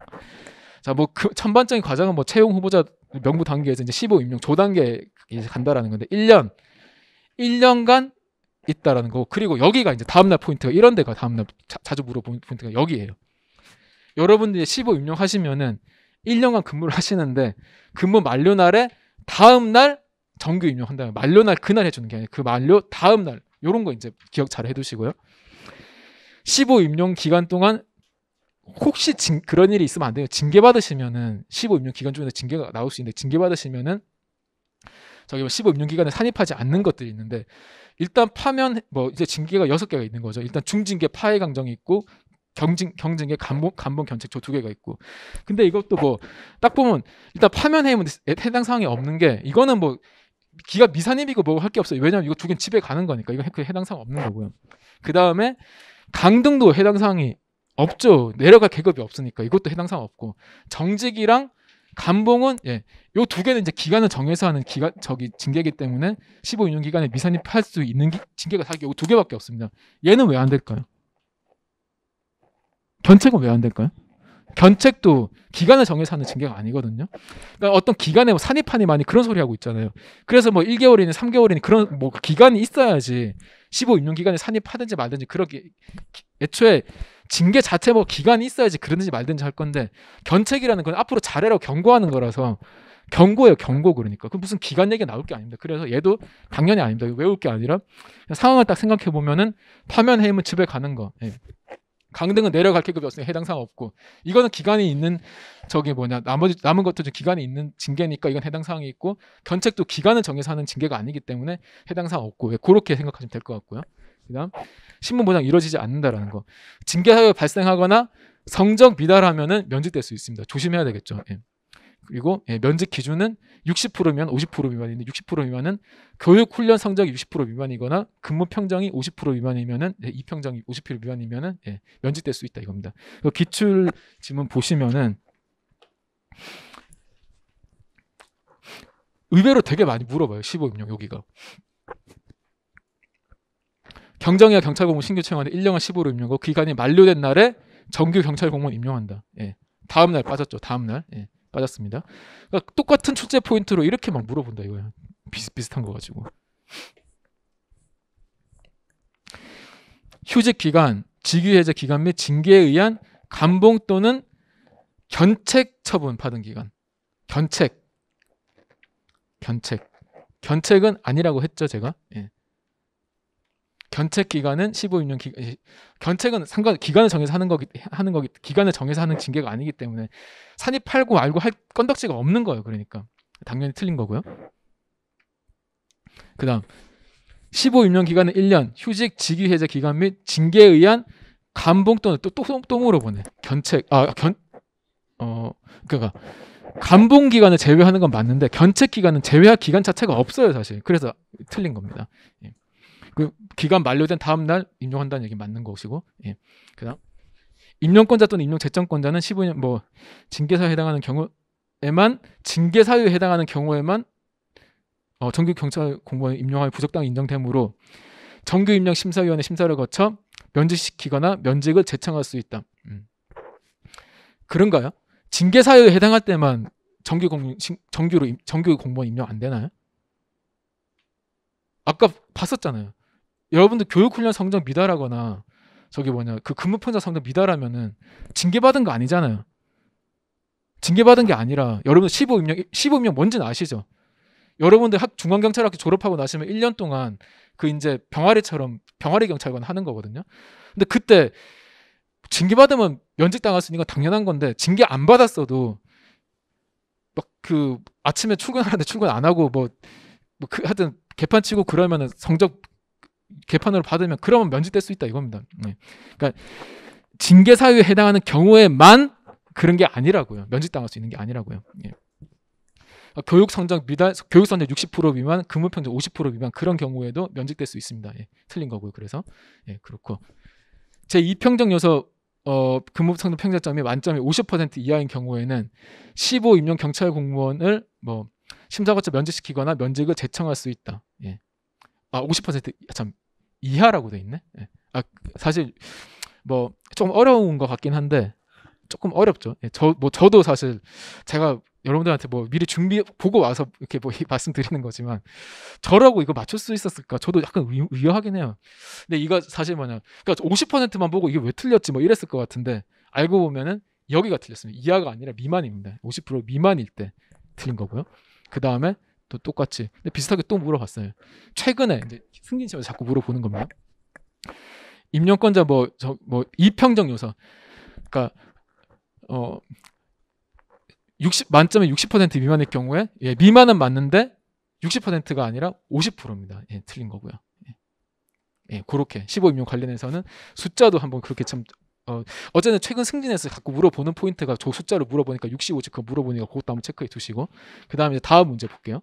자, 뭐그천반 번째 과정은 뭐 채용 후보자 명부 단계에서 이제 15 임용 조 단계 이제 간다라는 건데 1년 1년간 있다라는 거고 그리고 여기가 이제 다음날 포인트가 이런 데가 다음날 자, 주 물어보는 포인트가 여기에요 여러분들이 15 임용하시면은 1년간 근무를 하시는데 근무 만료 날에 다음날 정규 임용한다면 만료 날 그날 해주는 게 아니라 그 만료 다음날 요런 거 이제 기억 잘 해두시고요. 15 임용 기간 동안 혹시 징, 그런 일이 있으면 안 돼요. 징계 받으시면은 15임용 기간 중에 징계가 나올 수 있는데 징계 받으시면은 저기 뭐 15임용 기간에 산입하지 않는 것들이 있는데 일단 파면 뭐 이제 징계가 여섯 개가 있는 거죠. 일단 중징계 파해 강정이 있고 경징 경징계 간봉간봉견책저 두 개가 있고 근데 이것도 뭐 딱 보면 일단 파면 해임은 해당 사항이 없는 게 이거는 뭐 기가 미산입이고 뭐 할 게 없어요. 왜냐면 이거 두 개는 집에 가는 거니까 이거 그 해당 사항 없는 거고요. 그 다음에 강등도 해당 사항이 없죠. 내려갈 계급이 없으니까 이것도 해당 사항 없고 정직이랑 감봉은 예, 요 두 개는 이제 기간을 정해서 하는 기간 저기 징계기 때문에 15인용 기간에 미산입할 수 있는 기, 징계가 사실 요두 개밖에 없습니다. 얘는 왜 안 될까요? 견책은 왜 안 될까요? 견책도 기간을 정해서 하는 징계가 아니거든요. 그러니까 어떤 기간에 뭐 산입하니 많이 그런 소리 하고 있잖아요. 그래서 뭐 1개월이니 3개월이니 그런 뭐 기간이 있어야지 15 임용 기간에 산입하든지 말든지 그렇게 애초에 징계 자체 뭐 기간이 있어야지 그러든지 말든지 할 건데 견책이라는 건 앞으로 잘해라고 경고하는 거라서 경고예요 경고 그러니까 그 무슨 기간 얘기 나올 게 아닙니다 그래서 얘도 당연히 아닙니다 외울 게 아니라 상황을 딱 생각해 보면은 파면 해임은 집에 가는 거 예. 강등은 내려갈 계급이없으니 해당 사항 없고 이거는 기간이 있는 저기 뭐냐 나머지 남은 것도 좀 기간이 있는 징계니까 이건 해당 사항이 있고 견책도 기간을 정해서 하는 징계가 아니기 때문에 해당 사항 없고 예, 그렇게 생각하시면 될 것 같고요. 그다음 신분 보장 이루어지지 않는다라는 거. 징계 사유 발생하거나 성적 미달하면은 면직될 수 있습니다. 조심해야 되겠죠. 예. 그리고 예, 면직 기준은 60%면 50% 미만인데 60% 미만은 교육 훈련 성적이 60% 미만이거나 근무 평정이 50% 미만이면은 예, 이 평정이 50% 미만이면은 예, 면직될 수 있다 이겁니다. 기출 지문 보시면은 의외로 되게 많이 물어봐요. 15임용 여기가. 경정이와 경찰 공무원 신규 채용하는 1년간 15로 임명하고 기간이 만료된 날에 정규 경찰 공무원 임명한다. 예. 다음 날 빠졌죠. 다음 날. 예. 빠졌습니다. 그러니까 똑같은 출제 포인트로 이렇게 막 물어본다 이거야. 비슷비슷한 거 가지고. 휴직 기간, 직위 해제 기간 및 징계에 의한 감봉 또는 견책 처분 받은 기간. 견책. 견책. 견책은 아니라고 했죠, 제가. 예. 견책 기간은 15년 기, 견책은 상관 기간을 정해서 하는 거기 하는 거기 기간을 정해서 하는 징계가 아니기 때문에 산입팔고 알고 할 건덕지가 없는 거예요. 그러니까 당연히 틀린 거고요. 그다음 15임년 기간은 1년, 휴직, 직위 해제 기간 및 징계에 의한 감봉 또는 또, 또, 또 물어보네. 견책, 아, 견, 어, 그니까, 감봉 기간을 제외하는 건 맞는데, 견책 기간은 제외할 기간 자체가 없어요, 사실. 그래서 틀린 겁니다. 예. 그 기간 만료된 다음 날 임용한다는 얘기 맞는 것이고 예. 그다음 임용권자 또는 임용 재정권자는 15년 뭐 징계사유에 해당하는 경우에만 징계사유에 해당하는 경우에만 어, 정규 경찰 공무원 임용하여 부적당 인정됨으로 정규 임용 심사위원회 심사를 거쳐 면직시키거나 면직을 재청할 수 있다. 음. 그런가요? 징계 사유에 해당할 때만 정규 공 정규로 임, 정규 공무원 임용안 되나요? 아까 봤었잖아요. 여러분들 교육훈련 성적 미달하거나 저기 뭐냐 그근무편가 성적 미달하면은 징계받은 거 아니잖아요. 징계받은 게 아니라 여러분 들 15임령 15임령 뭔지는 아시죠? 여러분들 학 중앙경찰학교 졸업하고 나시면 1년 동안 그 이제 병아리처럼 병아리 경찰관 하는 거거든요. 근데 그때 징계 받으면 면직 당했으니까 당연한 건데 징계 안 받았어도 막 그 아침에 출근하는데 출근 안 하고 뭐그 뭐, 뭐 그 하여튼 개판 치고 그러면은 성적 개판으로 받으면 그러면 면제될 수 있다 이겁니다. 네. 그러니까 징계 사유에 해당하는 경우에만 그런 게 아니라고요. 면직당할 수 있는 게 아니라고요. 예. 교육 성적 미달, 교육 성적 60% 미만, 근무 평균 50% 미만 그런 경우에도 면직될 수 있습니다. 예. 틀린 거고요. 그래서 예, 그렇고 제 2평정 요소 어, 근무 성적 평가점이 만점이 50% 이하인 경우에는 15 임용 경찰 공무원을 뭐 심사과처 면직시키거나 면직을 제청할 수 있다. 아50%참 이하라고 돼 있네. 예. 아 사실 뭐 좀 어려운 것 같긴 한데 조금 어렵죠. 예, 저 뭐 저도 사실 제가 여러분들한테 뭐 미리 준비 보고 와서 이렇게 뭐 말씀드리는 거지만 저라고 이거 맞출 수 있었을까? 저도 약간 의, 의아하긴 해요. 근데 이거 사실 뭐냐, 그러니까 50%만 보고 이게 왜 틀렸지 뭐 이랬을 것 같은데 알고 보면은 여기가 틀렸습니다. 이하가 아니라 미만입니다. 50% 미만일 때 틀린 거고요. 그 다음에 또 똑같이. 근데 비슷하게 또 물어봤어요. 최근에 이제 승진 씨가 자꾸 물어보는 겁니다. 임용권자 뭐저뭐 뭐, 이평정 요소. 그러니까 어 60, 만점에 60% 미만일 경우에 예, 미만은 맞는데 60%가 아니라 50%입니다. 예, 틀린 거고요. 예, 예 그렇게 15임용 관련해서는 숫자도 한번 그렇게 참 어, 어쨌든 최근 승진해서 자꾸 물어보는 포인트가 저 숫자를 물어보니까 65즉 그거 물어보니까 그것도 한번 체크해 두시고 그 다음에 다음 문제 볼게요.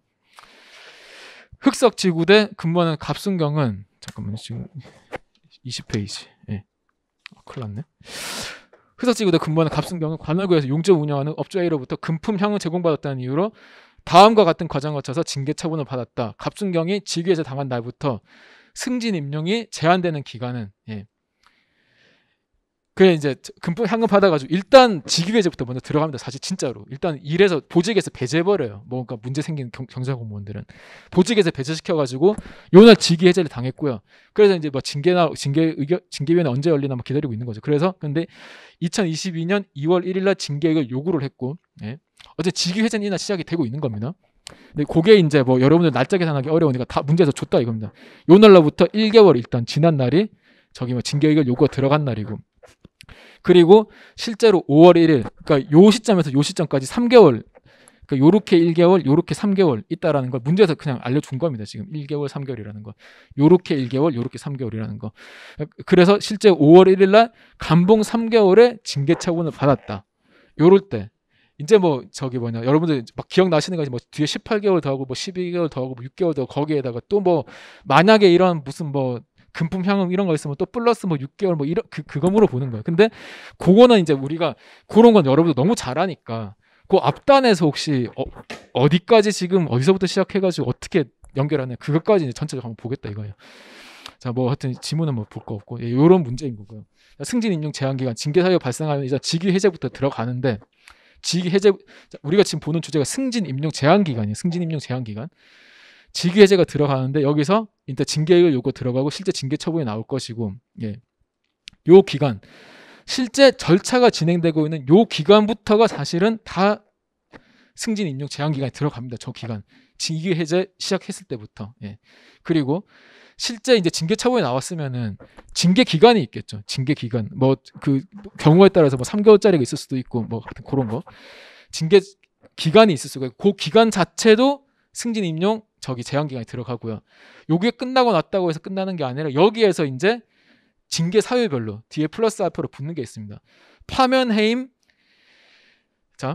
흑석지구 대 근무하는 갑순경은 잠깐만요 지금 20페이지 예. 아, 큰일 났네 흑석지구 대 근무하는 갑순경은 관할구에서 용접 운영하는 업주 A로부터 금품 향후 제공받았다는 이유로 다음과 같은 과정을 거쳐서 징계 처분을 받았다 갑순경이 직위에서 당한 날부터 승진 임용이 제한되는 기간은 예. 그래 이제 금품 현금 받아가지고 일단 직위배제부터 먼저 들어갑니다. 사실 진짜로 일단 일에서 보직에서 배제해버려요. 뭔가 뭐, 그러니까 문제 생긴 경제공무원들은 보직에서 배제시켜가지고 요날 직위 해제를 당했고요. 그래서 이제 뭐 징계나 징계 의견 징계위원회 언제 열리나 막 기다리고 있는 거죠. 그래서 근데 2022년 2월 1일날 징계액을 요구를 했고 예. 어제 직위 해제는 시작이 되고 있는 겁니다. 근데 그게 이제 뭐 여러분들 날짜 계산하기 어려우니까 다 문제에서 줬다 이겁니다. 요 날로부터 1개월 일단 지난 날이 저기 뭐징계 의결 요구가 들어간 날이고 그리고 실제로 5월 1일 그러니까 요 시점에서 요 시점까지 3개월 그러니까 요렇게 1개월, 요렇게 3개월 있다라는 걸 문제에서 그냥 알려준 겁니다. 지금 1개월, 3개월이라는 거. 요렇게 1개월, 요렇게 3개월이라는 거. 그래서 실제 5월 1일 날 감봉 3개월에 징계 처분을 받았다. 요럴 때 이제 뭐 저기 뭐냐 여러분들 막 기억나시는 거지 뭐 뒤에 18개월 더하고 뭐 12개월 더하고 뭐 6개월 더 거기에다가 또 뭐 만약에 이런 무슨 뭐 금품 향응 이런 거 있으면 또 플러스 뭐 6개월 뭐 이런 그그거물어 보는 거예요. 근데 그거는 이제 우리가 그런 건 여러분도 너무 잘하니까 그 앞단에서 혹시 어, 어디까지 지금 어디서부터 시작해가지고 어떻게 연결하는 그것까지 이제 전체적으로 한번 보겠다 이거예요. 자, 뭐 하여튼 지문은 뭐 볼 거 없고 예, 요런 문제인 거고요. 승진 임용 제한 기간 징계 사유 발생하면 이제 직위 해제부터 들어가는데 직위 해제 우리가 지금 보는 주제가 승진 임용 제한 기간이에요. 승진 임용 제한 기간. 직위해제가 들어가는데 여기서 일단 징계율 요거 들어가고 실제 징계 처분이 나올 것이고 예. 요 기간 실제 절차가 진행되고 있는 요 기간부터가 사실은 다 승진 임용 제한 기간에 들어갑니다. 저 기간 징계 해제 시작했을 때부터 예. 그리고 실제 이제 징계 처분이 나왔으면은 징계 기간이 있겠죠. 징계 기간 뭐 그 경우에 따라서 뭐 3개월짜리가 있을 수도 있고 뭐 그런 거 징계 기간이 있을 수가 있고 그 기간 자체도 승진 임용 저기 제한 기간이 들어가고요. 요게 끝나고 났다고 해서 끝나는 게 아니라 여기에서 이제 징계 사유별로 뒤에 플러스 알파로 붙는 게 있습니다. 파면 해임 자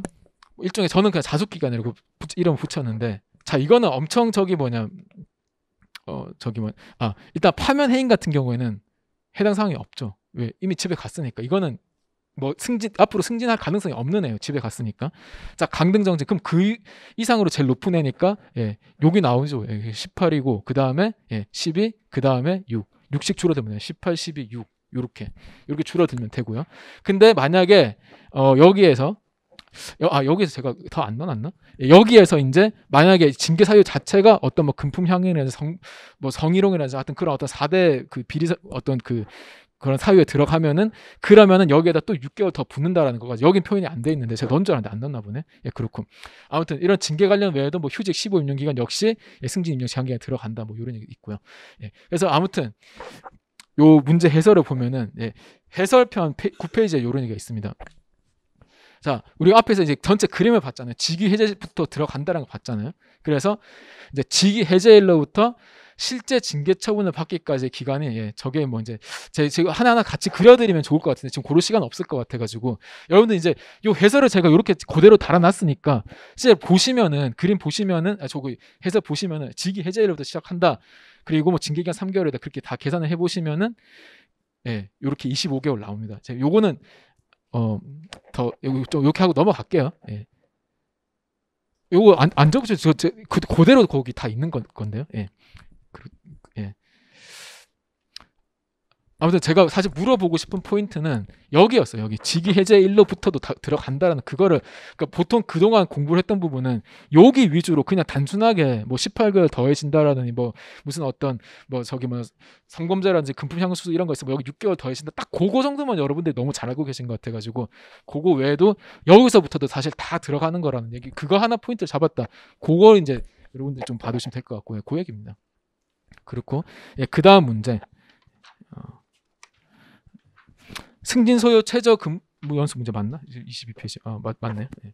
뭐 일종의 저는 그냥 자숙 기간이라고 이름 붙였는데 자 이거는 엄청 저기 뭐냐 어 저기 뭐아 일단 파면 해임 같은 경우에는 해당 사항이 없죠. 왜 이미 집에 갔으니까 이거는 뭐 승진 앞으로 승진할 가능성이 없는 애요 집에 갔으니까. 자, 강등 정지. 그럼 그 이상으로 제일 높은 애니까 예, 여기 나오죠. 예, 18이고 그다음에 예, 12, 그다음에 6. 6씩 줄어들면 18, 12, 6. 요렇게. 요렇게 줄어들면 되고요. 근데 만약에 어 여기에서 여, 아 여기에서 제가 더 안 넣어놨나? 예, 여기에서 이제 만약에 징계 사유 자체가 어떤 뭐 금품 향해라든 성뭐 성희롱이라든지 하여튼 그런 어떤 4대그 비리 어떤 그 그런 사유에 들어가면은 그러면은 여기에다 또 6개월 더 붙는다라는 거가 여긴 표현이 안 돼 있는데 제가 넣은 줄 알았는데 안 넣었나 보네. 예, 그렇고 아무튼 이런 징계 관련 외에도 뭐 휴직 15 임용 기간 역시 예, 승진 임용 제한 기간에 들어간다 뭐 이런 얘기 있고요. 예. 그래서 아무튼 요 문제 해설을 보면은 예, 해설편 9페이지에 요런 얘기가 있습니다. 자, 우리 앞에서 이제 전체 그림을 봤잖아요. 직위 해제부터 들어간다는 라거 봤잖아요. 그래서 이제 직위 해제일로부터 실제 징계 처분을 받기까지의 기간이 예, 저게 뭐 이제 제가금 하나하나 같이 그려드리면 좋을 것 같은데 지금 고를 시간 없을 것 같아가지고 여러분들 이제 요 해설을 제가 이렇게 그대로 달아놨으니까 실제 보시면은 그림 보시면은 아, 저기 해설 보시면은 직위 해제일로부터 시작한다 그리고 뭐 징계기간 3개월이다 그렇게 다 계산을 해보시면은 예, 요렇게 25개월 나옵니다. 제가 요거는 어더 좀 이렇게 하고 넘어갈게요. 예. 요거 안, 안 적으셔도 그 그대로 거기 다 있는 건, 건데요. 예. 그, 예. 아무튼 제가 사실 물어보고 싶은 포인트는 여기였어요. 여기 직위 해제 일로부터도 다 들어간다라는 그거를 그러니까 보통 그동안 공부를 했던 부분은 여기 위주로 그냥 단순하게 뭐 18개월 더해진다라든지 뭐 무슨 어떤 뭐 저기 뭐 성범죄라든지 금품향수 이런 거 있으면 뭐 여기 6개월 더해진다 딱 그거 정도만 여러분들이 너무 잘 알고 계신 것 같아가지고 그거 외에도 여기서부터도 사실 다 들어가는 거라는 얘기 그거 하나 포인트를 잡았다. 그거 이제 여러분들 좀 봐두시면 될 것 같고요. 예, 그 얘기입니다. 그렇고 예, 그 다음 문제 어, 승진 소요 최저 금 뭐연수 문제 맞나? 22페이지 아 어, 맞, 맞네 예.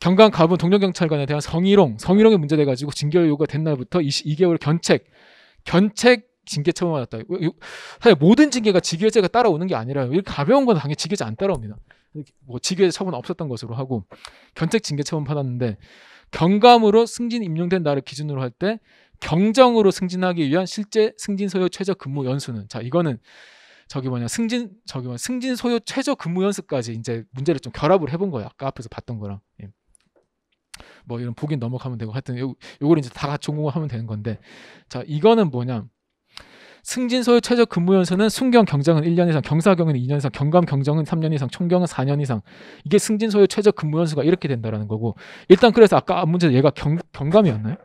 경강 가부 동료경찰관에 대한 성희롱 성희롱이 문제돼 가지고 징계 요구가 된 날부터 20, 2개월 견책 견책 징계 처분받았다. 사실 모든 징계가 직위제가 따라오는 게 아니라 이렇게 가벼운 건 당연히 직위제안 따라옵니다. 뭐직위제 처분 없었던 것으로 하고 견책 징계 처분 받았는데 경감으로 승진 임용된 날을 기준으로 할때 경정으로 승진하기 위한 실제 승진 소요 최저 근무 연수는 자 이거는 저기 뭐냐 승진 저기 뭐 승진 소요 최저 근무 연수까지 이제 문제를 좀 결합을 해본 거야 아까 앞에서 봤던 거랑 예. 뭐 이런 보긴 넘어가면 되고 하여튼 요 요걸 이제 다 같이 공부을 하면 되는 건데 자 이거는 뭐냐 승진 소요 최저 근무 연수는 순경 경정은 1년 이상, 경사 경은 2년 이상, 경감 경정은 3년 이상, 총경은 4년 이상. 이게 승진 소요 최저 근무 연수가 이렇게 된다라는 거고. 일단 그래서 아까 문제 얘가 경, 경감이었나요?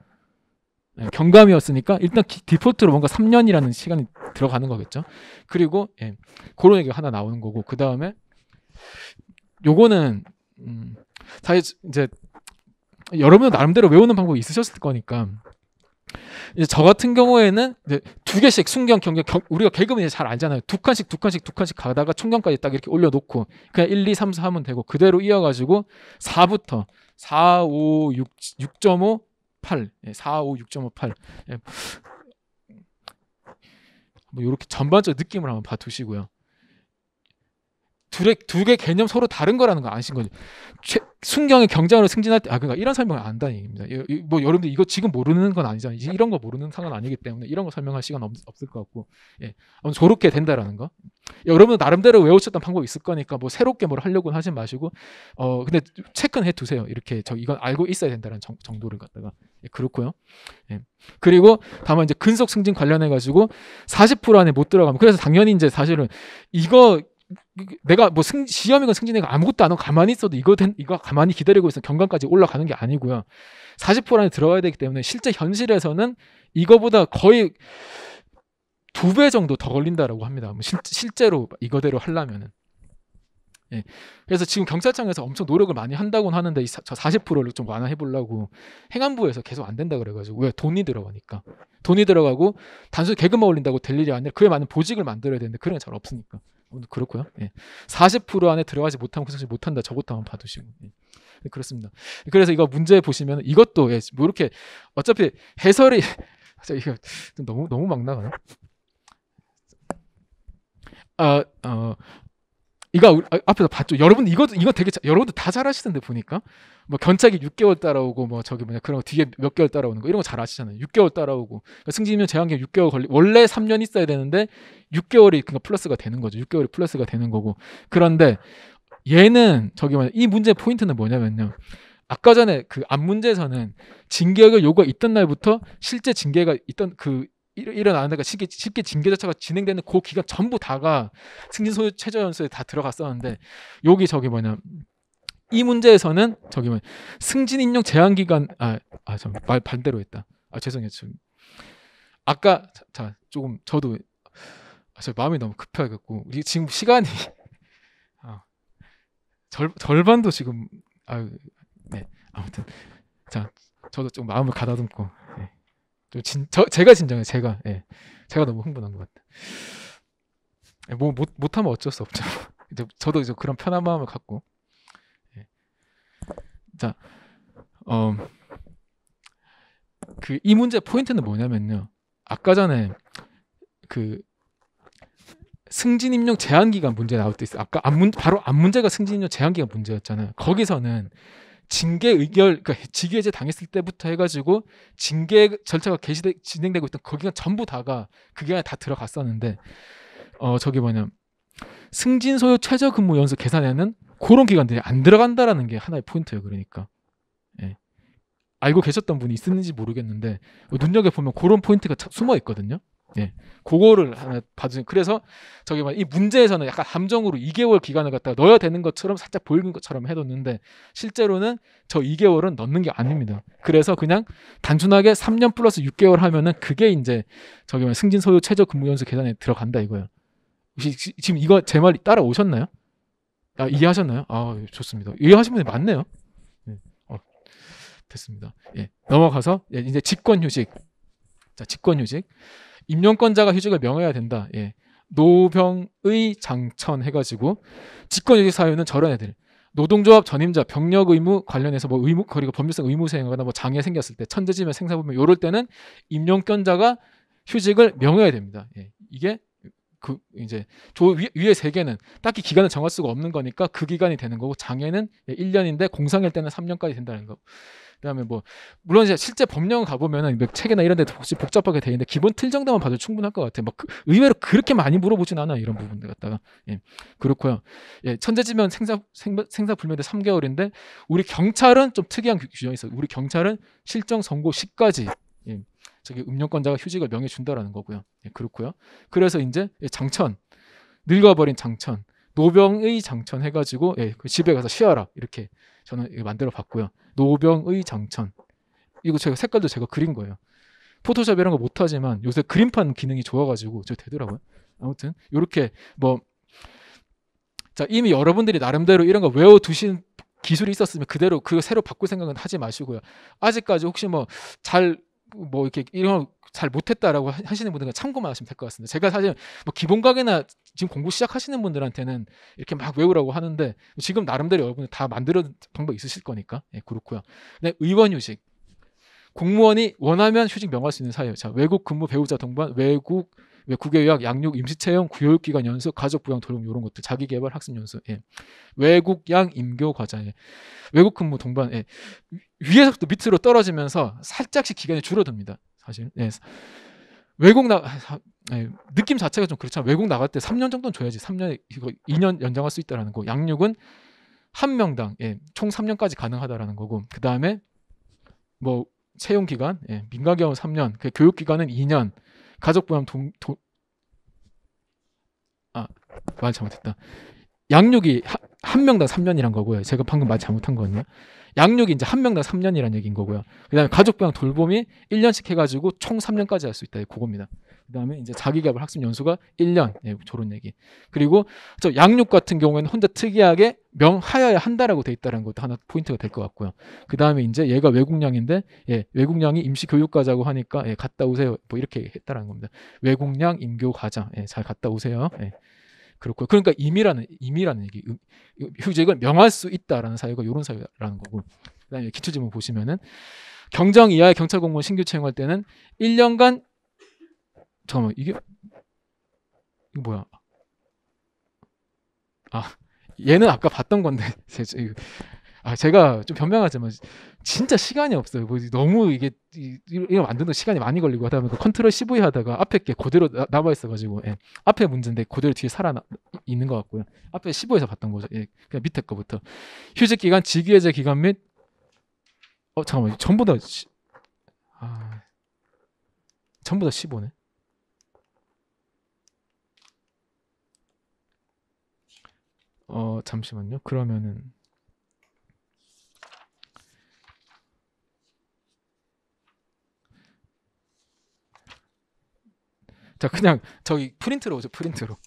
예, 경감이었으니까 일단 기, 디폴트로 뭔가 3년이라는 시간이 들어가는 거겠죠. 그리고 예, 그런 얘기가 하나 나오는 거고 그 다음에 요거는 음, 사실 이제 여러분 나름대로 외우는 방법이 있으셨을 거니까 이제 저 같은 경우에는 이제 두 개씩 순경 경계 경, 우리가 개그맨 이제 잘 알잖아요 두 칸씩 두 칸씩 두 칸씩 가다가 총경까지 딱 이렇게 올려놓고 그냥 1, 2, 3, 4 하면 되고 그대로 이어가지고 4부터 4, 5, 6, 6.5, 8, 4, 5, 6.5, 8. 뭐 이렇게 전반적 느낌을 한번 봐두시고요. 둘의 두개 개념 서로 다른 거라는 거 아신 거죠. 최, 순경의 경장으로 승진할 때 아 그러니까 이런 설명을 안다는 얘기입니다. 뭐 여러분들 이거 지금 모르는 건 아니잖아요. 이런 거 모르는 상은 아니기 때문에 이런 거 설명할 시간 없, 없을 것 같고 예, 아무튼 저렇게 된다라는 거. 여러분 들 나름대로 외우셨던 방법 이 있을 거니까 뭐 새롭게 뭘 하려고는 하지 마시고 어 근데 체크는 해 두세요. 이렇게 저 이건 알고 있어야 된다는 정, 정도를 갖다가 예, 그렇고요. 예. 그리고 다만 이제 근속 승진 관련해 가지고 40% 안에 못 들어가면 그래서 당연히 이제 사실은 이거 내가 뭐 승, 시험이건 승진이건 아무것도 안 하고 가만히 있어도 이거 된, 이거 가만히 기다리고 있으면 경관까지 올라가는 게 아니고요. 40% 안에 들어가야 되기 때문에 실제 현실에서는 이거보다 거의 두 배 정도 더 걸린다라고 합니다. 뭐 실, 실제로 이거대로 하려면은. 예. 그래서 지금 경찰청에서 엄청 노력을 많이 한다고 하는데 이 사, 저 40%를 좀 완화해 보려고 행안부에서 계속 안 된다 그래 가지고 왜 돈이 들어가니까. 돈이 들어가고 단순히 개그만 올린다고 될 일이 아니라 그에 맞는 보직을 만들어야 되는데 그런 게 잘 없으니까. 어, 그렇고요. 예. 40% 안에 들어가지 못하면 그 상식 못한다. 저것도 한번 봐두시고. 예. 예 그렇습니다. 그래서 이거 문제 보시면 이것도 예, 뭐 이렇게 어차피 해설이 이거 너무 너무 막나가요 아, 어, 이거 아, 앞에서 봤죠. 여러분 이거 이거 되게 자, 여러분들 다 잘하시던데 보니까 뭐 견착이 6개월 따라오고 뭐 저기 뭐냐 그런 거 뒤에 몇 개월 따라오는 거 이런 거 잘아시잖아요 6개월 따라오고 그러니까 승진이면 재환기 6개월 걸리 원래 3년 있어야 되는데 6개월이 그니까 플러스가 되는 거죠. 6개월이 플러스가 되는 거고 그런데 얘는 저기 뭐냐 이 문제 의 포인트는 뭐냐면요. 아까 전에 그 앞 문제에서는 징계가 요구가 있던 날부터 실제 징계가 있던 그 일어나는데가 쉽게, 쉽게 징계 절차가 진행되는 그 기간 전부 다가 승진 소유 최저 연수에 다 들어갔었는데 여기 저기 뭐냐 이 문제에서는 저기 뭐 승진 인용 제한 기간 아아말 반대로 했다 아 죄송해요 지금 아까 자, 자 조금 저도 아, 저 마음이 너무 급해가지고이리 지금 시간이 아, 절 절반도 지금 아네 아무튼 자 저도 좀 마음을 가다듬고 진, 저, 제가 진정해 제가 예. 제가 너무 흥분한 것같아 예, 뭐 못, 못하면 어쩔 수 없죠. 이제 저도 이제 그런 편한 마음을 갖고 예. 자, 어, 음, 그이 문제 포인트는 뭐냐면요. 아까 전에 그 승진 임용 제한 기간 문제 나올 때 있어. 아까 앞문, 바로 앞 문제가 승진 임용 제한 기간 문제였잖아요. 거기서는 징계 의결 그러니까 직위해제 당했을 때부터 해가지고 징계 절차가 개시되, 진행되고 있던 거기가 전부 다가 그게 안에 다 들어갔었는데 어 저기 뭐냐 승진 소요 최저 근무 연수 계산에는 그런 기간들이 안 들어간다라는 게 하나의 포인트예요. 그러니까 예. 알고 계셨던 분이 있었는지 모르겠는데 뭐 눈여겨 보면 그런 포인트가 숨어 있거든요. 예. 그거를 하나 받은 그래서 저기 막이 문제에서는 약간 함정으로 2개월 기간을 갖다가 넣어야 되는 것처럼 살짝 보이는 것처럼 해뒀는데 실제로는 저 2개월은 넣는 게 아닙니다. 그래서 그냥 단순하게 3년 플러스 6개월 하면은 그게 이제 저기 막 승진 소유 최저 근무 연수 계산에 들어간다 이거예요. 혹시 지금 이거 제말 따라오셨나요? 아, 이해하셨나요? 아 좋습니다. 이해하신 분이 많네요. 예. 어, 됐습니다. 예. 넘어가서 예, 이제 직권 휴직. 자, 직권 휴직. 임용권자가 휴직을 명해야 된다. 예. 노병의 장천 해가지고 직권유기 사유는 저런 애들 노동조합 전임자 병력 의무 관련해서 뭐 의무 그리고 법률상 의무 수행하거나 뭐 장애 생겼을 때 천재지면 생사불명 요럴 때는 임용권자가 휴직을 명해야 됩니다. 예. 이게 그 이제 조 위, 위에 세 개는 딱히 기간을 정할 수가 없는 거니까 그 기간이 되는 거고 장애는 1년인데 예, 공상일 때는 3년까지 된다는 거. 그다음에 뭐 물론 이제 실제 법령 가보면은 뭐 책이나 이런 데도 혹시 복잡하게 돼 있는데 기본 틀 정도만 봐도 충분할 것 같아요. 막그 뭐 의외로 그렇게 많이 물어보진 않아 요 이런 부분들 갖다가 예, 그렇고요. 예, 천재지변 생사 생사 불면대 3개월인데 우리 경찰은 좀 특이한 규정이 있어요. 우리 경찰은 실정 선고 시까지 예, 저기 음영권자가 휴직을 명해 준다라는 거고요. 예, 그렇고요. 그래서 이제 예, 장천 늙어버린 장천 노병의 장천 해가지고 예, 그 집에 가서 쉬어라 이렇게 저는 만들어 봤고요. 노병의 장천 이거 제가 색깔도 제가 그린 거예요. 포토샵 이런 거 못하지만 요새 그림판 기능이 좋아가지고 저 되더라고요. 아무튼 이렇게 뭐 자 이미 여러분들이 나름대로 이런 거 외워 두신 기술이 있었으면 그대로 그 새로 바꿀 생각은 하지 마시고요. 아직까지 혹시 뭐잘 뭐 이렇게 이런 잘 못했다라고 하시는 분들은 참고만 하시면 될 것 같습니다. 제가 사실 뭐 기본 강의나 지금 공부 시작하시는 분들한테는 이렇게 막 외우라고 하는데 지금 나름대로 여러분이 다 만들어 방법 있으실 거니까 예, 그렇고요. 네, 의원 휴직 공무원이 원하면 휴직 명할 수 있는 사유. 자, 외국 근무 배우자 동반 외국 외 예, 국외유학, 양육, 임시채용, 구교육기관 연수, 가족부양 돌봄 이런 것들 자기개발 학습 연수, 예. 외국양 임교 과자, 예. 외국 근무 동반, 예. 위에서부터 밑으로 떨어지면서 살짝씩 기간이 줄어듭니다. 사실, 예. 외국 나 아, 예, 느낌 자체가 좀 그렇잖아. 외국 나갈 때 3년 정도는 줘야지. 3년 이거 2년 연장할 수 있다라는 거. 양육은 한 명당 예, 총 3년까지 가능하다라는 거고. 그 다음에 뭐 채용 기간, 예, 민간 경험 3년, 그 교육 기간은 2년, 가족 부양 동, 동, 아, 말 잘못했다. 양육이 하, 한 명당 3년이란 거고요. 제가 방금 말 잘못한 거거든요. 양육이 이제 한 명당 3년이란 얘기인 거고요. 그 다음에 가족부양 돌봄이 1년씩 해가지고 총 3년까지 할 수 있다. 그겁니다. 그다음에 이제 자기개발 학습 연수가 1년 예, 졸업 얘기. 그리고 저 양육 같은 경우에는 혼자 특이하게 명하여야 한다라고 돼 있다는 것도 하나 포인트가 될 것 같고요. 그다음에 이제 얘가 외국량인데 예, 외국량이 임시 교육 과자고 하니까 예, 갔다 오세요. 뭐 이렇게 했다라는 겁니다. 외국량 임교 과자. 예, 잘 갔다 오세요. 예. 그렇고 그러니까 임이라는 임이라는 얘기 음, 휴직은 명할 수 있다라는 사유가 요런 사유라는 거고. 그다음에 기초지문 보시면은 경정 이하의 경찰 공무원 신규 채용할 때는 1년간 잠깐만 이게 이거 뭐야? 아 얘는 아까 봤던 건데 아 제가 좀 변명하지만 진짜 시간이 없어요. 뭐 너무 이게 이거 만드는 시간이 많이 걸리고 하다 보니까 컨트롤 CV 하다가 앞에 게 그대로 나, 남아 있어가지고 예. 앞에 문제인데 그대로 뒤에 살아 있는 것 같고요. 앞에 15에서 봤던 거죠. 예. 그냥 밑에 거부터 휴직 기간, 직위해제 기간 및 어 잠깐만 전부 다 시, 아, 전부 다 15네. 어 잠시만요. 그러면은 자 그냥 저기 프린트로 오죠. 프린트로.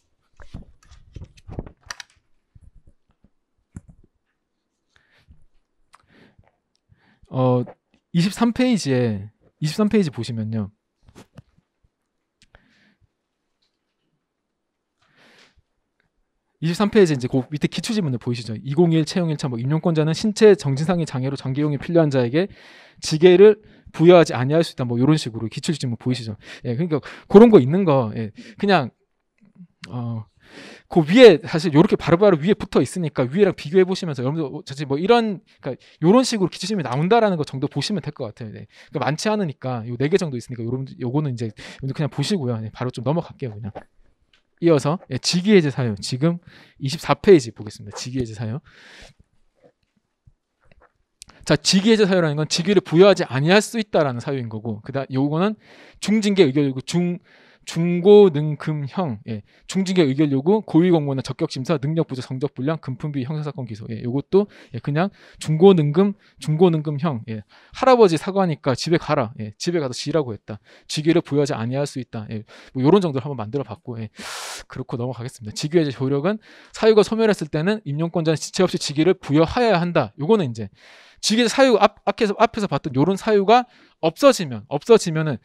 어 23페이지에 23페이지 보시면요. 23페이지 이제 그 밑에 기출지문을 보이시죠. 201 채용 1차 뭐 임용권자는 신체 정신상의 장애로 장기용이 필요한 자에게 지게를 부여하지 아니할 수 있다. 뭐 이런 식으로 기출지문 보이시죠. 예, 그러니까 그런 거 있는 거 예, 그냥 어. 그 위에 사실 요렇게 바로바로 위에 붙어 있으니까 위에랑 비교해 보시면서 여러분들 사실 어, 뭐 이런 그러니까 요런 식으로 기출심이 나온다라는 거 정도 보시면 될 것 같아요. 네. 그러니까 많지 않으니까 요 네 개 정도 있으니까 여 요런 요거는 이제 그냥 보시고요. 네, 바로 좀 넘어갈게요, 그냥. 이어서 예, 지위해제 사유 지금 24페이지 보겠습니다. 지위해제 사유. 자, 지위해제 사유라는 건지위를 부여하지 아니할 수 있다라는 사유인 거고, 그다음 요거는 중징계 의결이고 중 중고능금형 예, 중징계 의결 요구 고위공고나 적격심사 능력부족 성적불량 금품비 형사사건 기소 예, 요것도 예, 그냥 중고능금 중고능금형 예, 할아버지 사과니까 집에 가라 예, 집에 가서 지라고 했다 직위를 부여하지 아니할 수 있다 예, 뭐 요런 정도를 한번 만들어 봤고 예, 그렇고 넘어가겠습니다 직위의 효력은 사유가 소멸했을 때는 임용권자는 지체 없이 직위를 부여하여야 한다 요거는 이제 직위 사유 앞, 앞에서 앞에서 봤던 요런 사유가 없어지면 없어지면은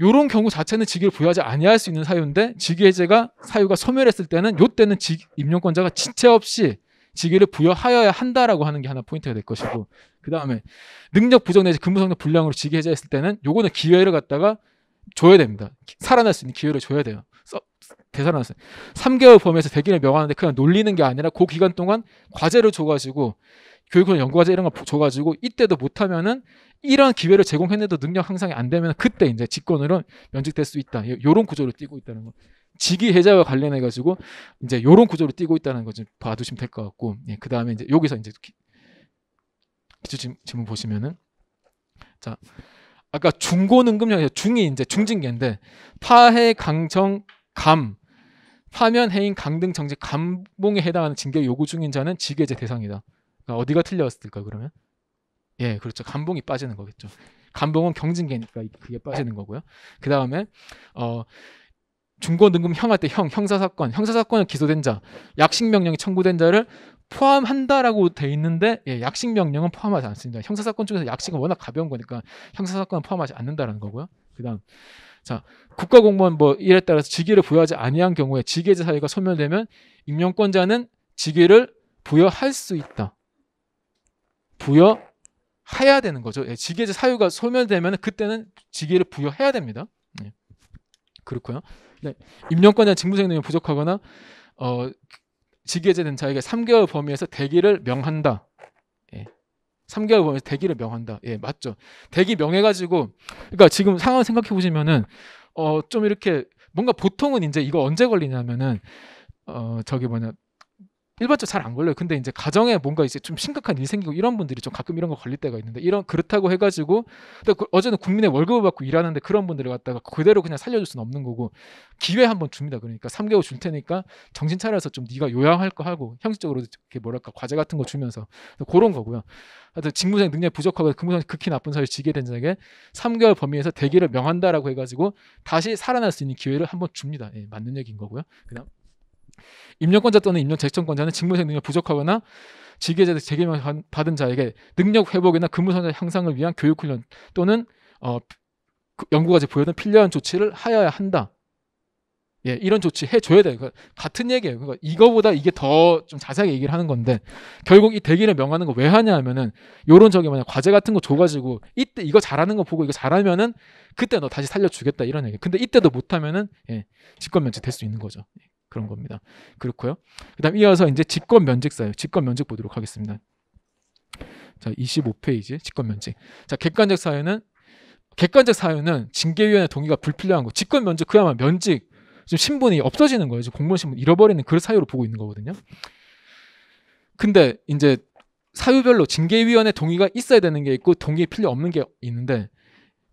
요런 경우 자체는 직위를 부여하지 아니할 수 있는 사유인데 직위해제가 사유가 소멸했을 때는 요때는 직, 임용권자가 지체 없이 직위를 부여하여야 한다라고 하는 게 하나 포인트가 될 것이고 그 다음에 능력 부정 내지 근무 성적 불량으로 직위해제했을 때는 요거는 기회를 갖다가 줘야 됩니다. 살아날 수 있는 기회를 줘야 돼요. 되살아났어요. 3개월 범위에서 대기를 명하는데 그냥 놀리는 게 아니라 그 기간 동안 과제를 줘가지고 교육원 연구과제 이런 거 줘가지고 이때도 못하면은 이런 기회를 제공해내도 능력 향상이 안 되면 그때 이제 직권으로 면직될 수 있다. 이런 구조를 띄고 있다는 거. 직위 해제와 관련해 가지고 이제 이런 구조를 띄고 있다는 거 좀 봐두시면 될 것 같고, 예, 그 다음에 이제 여기서 이제 기, 초 질문 보시면은 자 아까 중고능금형 중이 이제 중징계인데 파해 강청 감 파면 해인 강등 정지 감봉에 해당하는 징계 요구 중인 자는 직외제 대상이다. 그러니까 어디가 틀렸을까 그러면? 예, 그렇죠. 감봉이 빠지는 거겠죠. 감봉은 경징계니까 그게 빠지는 거고요. 그 다음에 어, 중고등금 형할 때 형, 형사사건, 형사사건에 기소된 자, 약식명령이 청구된 자를 포함한다라고 돼 있는데 예, 약식명령은 포함하지 않습니다. 형사사건 중에서 약식은 워낙 가벼운 거니까 형사사건은 포함하지 않는다라는 거고요. 그 다음 자 국가공무원 뭐 일에 따라서 직위를 부여하지 아니한 경우에 직위제 사유가 소멸되면 임명권자는 직위를 부여할 수 있다. 부여 해야 되는 거죠. 예, 직위제 사유가 소멸되면 그때는 직위를 부여해야 됩니다. 예. 그렇고요. 네. 임명권이나 직무생명이 부족하거나 어, 직위제된 자에게 3개월 범위에서 대기를 명한다. 예. 3개월 범위에서 대기를 명한다. 예, 맞죠. 대기 명해가지고 그러니까 지금 상황 을 생각해 보시면은 어, 좀 이렇게 뭔가 보통은 이제 이거 언제 걸리냐면은 어, 저기 뭐냐 일반적으로 잘 안 걸려요. 근데 이제 가정에 뭔가 이제 좀 심각한 일 생기고 이런 분들이 좀 가끔 이런 거 걸릴 때가 있는데 이런 그렇다고 해가지고 그 어제는 국민의 월급을 받고 일하는데 그런 분들을 갖다가 그대로 그냥 살려줄 수는 없는 거고 기회 한 번 줍니다. 그러니까 3개월 줄 테니까 정신 차려서 좀 네가 요양할 거 하고 형식적으로 이렇게 뭐랄까 과제 같은 거 주면서 그런 거고요. 하여튼 직무상 능력이 부족하고 근무상 극히 나쁜 사유를 지게 된 자에게 3개월 범위에서 대기를 명한다라고 해가지고 다시 살아날 수 있는 기회를 한 번 줍니다. 예, 맞는 얘기인 거고요. 그다음. 임명권자 또는 임명 재청권자는 직무수 능력 부족하거나 직위제도 재개명 받은 자에게 능력 회복이나 근무선자 향상을 위한 교육훈련 또는 어, 그 연구까지 보여준 필요한 조치를 하여야 한다. 예, 이런 조치 해줘야 돼요. 그러니까 같은 얘기예요. 그러니까 이거보다 이게 더 좀 자세하게 얘기를 하는 건데 결국 이 대기를 명하는 거 왜 하냐 하면은 요런 저기 뭐냐 과제 같은 거 줘가지고 이때 이거 잘하는 거 보고 이거 잘하면은 그때 너 다시 살려주겠다 이런 얘기. 근데 이때도 못하면은 예, 직권 면제 될수 있는 거죠. 그런 겁니다. 그렇고요. 그다음 이어서 이제 직권 면직사예요. 직권 면직 보도록 하겠습니다. 자, 25페이지 직권 면직. 자, 객관적 사유는 객관적 사유는 징계위원회 동의가 불필요한 거. 직권 면직 그야말로 면직 지금 신분이 없어지는 거예요. 지금 공무원 신분 잃어버리는 그런 사유로 보고 있는 거거든요. 근데 이제 사유별로 징계위원회 동의가 있어야 되는 게 있고 동의 필요 없는 게 있는데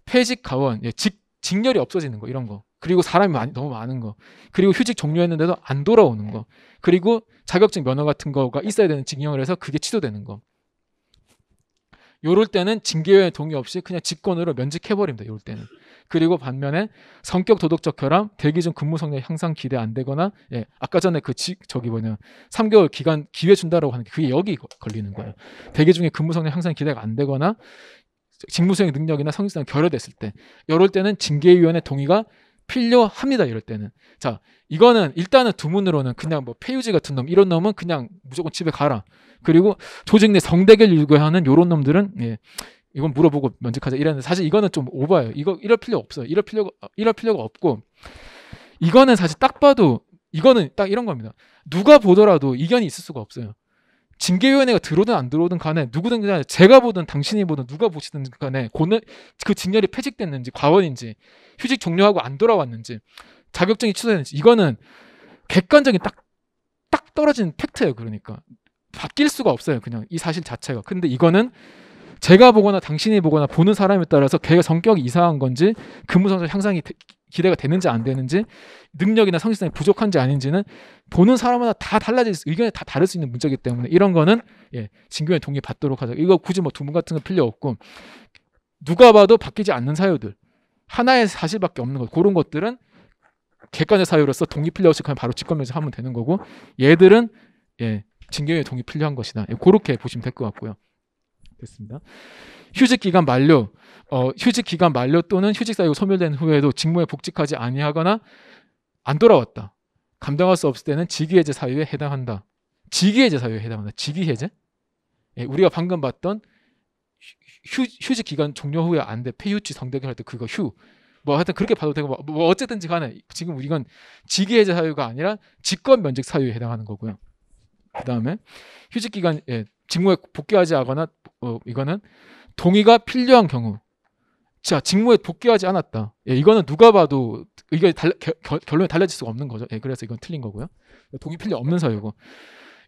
폐직 가원, 예, 직 직렬이 없어지는 거 이런 거 그리고 사람이 많이, 너무 많은 거. 그리고 휴직 종료했는데도 안 돌아오는 거. 그리고 자격증 면허 같은 거가 있어야 되는 직영을 해서 그게 취소되는 거. 요럴 때는 징계위원회 동의 없이 그냥 직권으로 면직해버립니다. 요럴 때는. 그리고 반면에 성격 도덕적 결함, 대기중 근무 성능 향상 기대 안 되거나, 예, 아까 전에 그 지, 저기 뭐냐, 3개월 기간 기회 준다라고 하는 게 그게 여기 걸리는 거예요. 대기 중에 근무 성능 향상 기대가 안 되거나, 직무 수행 능력이나 성실성 결여됐을 때, 요럴 때는 징계위원회 동의가 필요합니다. 이럴 때는. 자, 이거는 일단은 두문으로는 그냥 뭐 페유지 같은 놈, 이런 놈은 그냥 무조건 집에 가라. 그리고 조직 내 성대결 유구하는 요런 놈들은 예, 이건 물어보고 면직하자 이랬는데 사실 이거는 좀 오버예요. 이거 이럴 필요 없어요. 이럴 필요가 이럴 필요가 없고 이거는 사실 딱 봐도 이거는 딱 이런 겁니다. 누가 보더라도 이견이 있을 수가 없어요. 징계위원회가 들어오든 안 들어오든 간에 누구든 간에 제가 보든 당신이 보든 누가 보시든 간에 고는 그 징렬이 폐직됐는지 과원인지 휴직 종료하고 안 돌아왔는지 자격증이 취소됐는지 이거는 객관적인 딱 딱 떨어진 팩트예요. 그러니까 바뀔 수가 없어요. 그냥 이 사실 자체가. 근데 이거는 제가 보거나 당신이 보거나 보는 사람에 따라서 걔가 성격이 이상한 건지 근무 성적 향상이 되, 기대가 되는지 안 되는지 능력이나 성실성이 부족한지 아닌지는 보는 사람마다 다 달라질 수, 의견이 다 다를 수 있는 문제이기 때문에 이런 거는 예, 진교의 동의 받도록 하자. 이거 굳이 뭐 두문 같은 건 필요 없고 누가 봐도 바뀌지 않는 사유들 하나의 사실밖에 없는 것 그런 것들은 객관의 사유로서 동의 필요 없이 그냥 바로 직권면접 하면 되는 거고 얘들은 예, 진교의 동의 필요한 것이다. 예, 그렇게 보시면 될 것 같고요. 됐습니다. 휴직 기간 만료, 어, 휴직 기간 만료 또는 휴직 사유가 소멸된 후에도 직무에 복직하지 아니하거나 안 돌아왔다. 감당할 수 없을 때는 직위해제 사유에 해당한다. 직위해제 사유에 해당한다. 직위해제? 예, 우리가 방금 봤던 휴, 휴직 기간 종료 후에 안 돼. 폐휴치 성대결 할때 그거 휴. 뭐 하여튼 그렇게 봐도 되고 뭐, 뭐, 뭐 어쨌든지 간에 지금 우리건 직위해제 사유가 아니라 직권 면직 사유에 해당하는 거고요. 그다음에 휴직 기간 예, 직무에 복귀하지 않거나 어, 이거는 동의가 필요한 경우. 자, 직무에 독기하지 않았다. 예, 이거는 누가 봐도 이게 결론이 달라질 수가 없는 거죠. 예, 그래서 이건 틀린 거고요. 동의 필요 없는 사유고.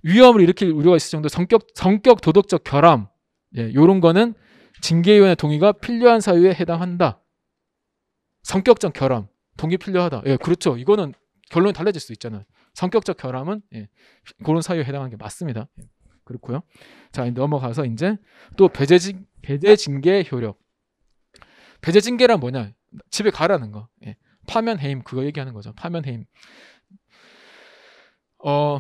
위험을 일으킬 우려가 있을 정도 성격 성격 도덕적 결함. 예, 요런 거는 징계위원회 동의가 필요한 사유에 해당한다. 성격적 결함, 동의 필요하다. 예, 그렇죠. 이거는 결론이 달라질 수 있잖아요. 성격적 결함은 예, 그런 사유에 해당하는 게 맞습니다. 예, 그렇고요. 자, 넘어가서 이제 또 배제직 배제 징계 효력. 배제 징계란 뭐냐? 집에 가라는 거. 예. 파면 해임 그거 얘기하는 거죠. 파면 해임. 어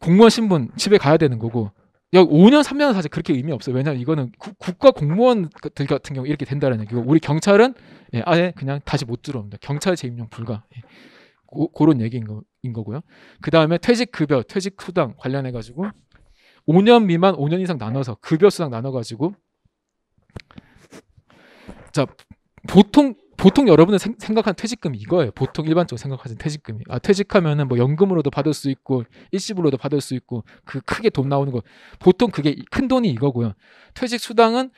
공무원 신분 집에 가야 되는 거고 야 5년 3년은 사실 그렇게 의미 없어요. 왜냐면 이거는 구, 국가 공무원들 같은 경우 이렇게 된다는 얘기고 우리 경찰은 예, 아예 그냥 다시 못 들어옵니다. 경찰 재임용 불가. 예. 고, 그런 얘기인 거, 인 거고요. 그 다음에 퇴직 급여, 퇴직 수당 관련해 가지고 5년 미만 5년 이상 나눠서 급여 수당 나눠 가지고 자 보통 보통 여러분은 생각한 퇴직금이 이거예요. 보통 일반적으로 생각하는 퇴직금이. 아, 퇴직하면은 뭐 연금으로도 받을 수 있고 일시불로도 받을 수 있고 그 크게 돈 나오는 거. 보통 그게 큰 돈이 이거고요. 퇴직 수당은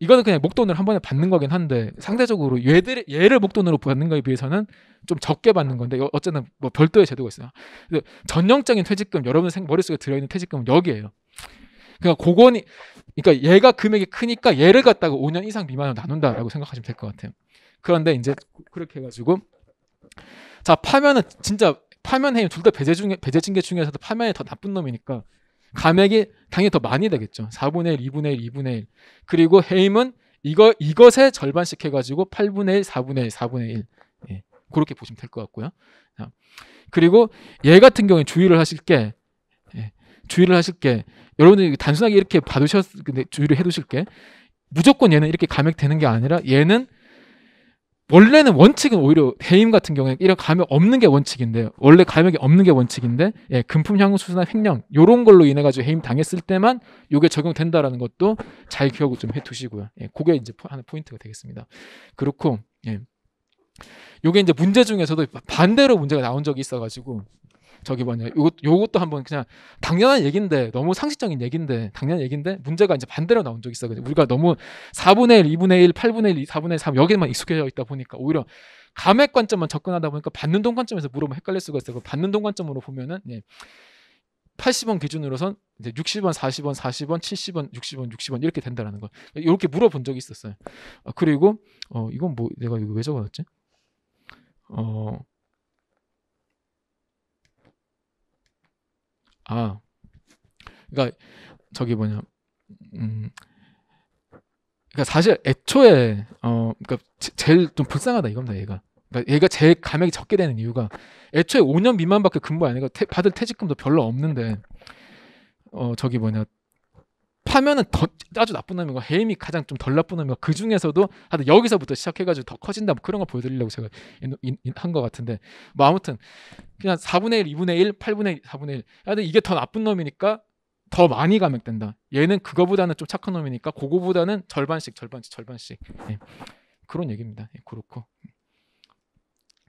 이거는 그냥 목돈을 한 번에 받는 거긴 한데 상대적으로 얘들 얘를 목돈으로 받는 거에 비해서는 좀 적게 받는 건데 어쨌든 뭐 별도의 제도가 있어요. 근데 전형적인 퇴직금 여러분 머릿속에 들어있는 퇴직금은 여기에요. 그러니까 고건이 그러니까 얘가 금액이 크니까 얘를 갖다가 5년 이상 미만으로 나눈다라고 생각하시면 될 것 같아요. 그런데 이제 그렇게 해가지고 자 파면은 진짜 파면 해임 둘다 배제 중에 배제 징계 중에서도 파면이 더 나쁜 놈이니까 감액이 당연히 더 많이 되겠죠. 4분의 1, 2분의 1, 2분의 1. 그리고 해임은 이거, 이것에 절반씩 해가지고 8분의 1, 4분의 1, 4분의 1. 예, 그렇게 보시면 될 것 같고요. 자, 그리고 얘 같은 경우에 주의를 하실 게, 예, 주의를 하실 게, 여러분들이 단순하게 이렇게 봐두셨, 근데 주의를 해두실 게, 무조건 얘는 이렇게 감액되는 게 아니라 얘는 원래는 원칙은 오히려 해임 같은 경우에 이런 감염 없는 게 원칙인데 원래 감염이 없는 게 원칙인데 예, 금품 향수나 횡령 요런 걸로 인해 가지고 해임 당했을 때만 요게 적용된다라는 것도 잘 기억을 좀 해두시고요. 예, 그게 이제 하나 포인트가 되겠습니다. 그렇고 예. 요게 이제 문제 중에서도 반대로 문제가 나온 적이 있어가지고 저기 뭐냐 요것, 요것도 한번 그냥 당연한 얘기인데 너무 상식적인 얘기인데 당연한 얘기인데 문제가 이제 반대로 나온 적이 있어요. 우리가 너무 4분의 1, 2분의 1, 8분의 1, 4분의 1, 3 여기에만 익숙해져 있다 보니까 오히려 감액 관점만 접근하다 보니까 받는 돈 관점에서 물어보면 헷갈릴 수가 있어요. 받는 돈 관점으로 보면은 예. 80원 기준으로선 이제 60원, 40원, 40원, 70원, 60원, 60원 이렇게 된다라는 거. 이렇게 물어본 적이 있었어요. 아, 그리고 어 이건 뭐 내가 이거 왜 적어놨지? 어 아, 그러니까 저기 뭐냐, 음, 그러니까 사실 애초에 어, 그러니까 제일 좀 불쌍하다 이겁니다 얘가. 그러니까 얘가 제일 감액이 적게 되는 이유가 애초에 5년 미만밖에 근무 안 해가 받을 퇴직금도 별로 없는데 어 저기 뭐냐 파면은 더 아주 나쁜 놈미고 해임이 가장 좀 덜 나쁜 놈미고그 중에서도 하여튼 여기서부터 시작해가지고 더 커진다 뭐 그런 걸 보여드리려고 제가 한 것 같은데 뭐 아무튼 그냥 4분의 1, 2분의 1, 8분의 1, 4분의 1 하여튼 아, 이게 더 나쁜 놈이니까 더 많이 감액된다 얘는 그거보다는 좀 착한 놈이니까 그거보다는 절반씩 절반씩 절반씩 네. 그런 얘기입니다 네, 그렇고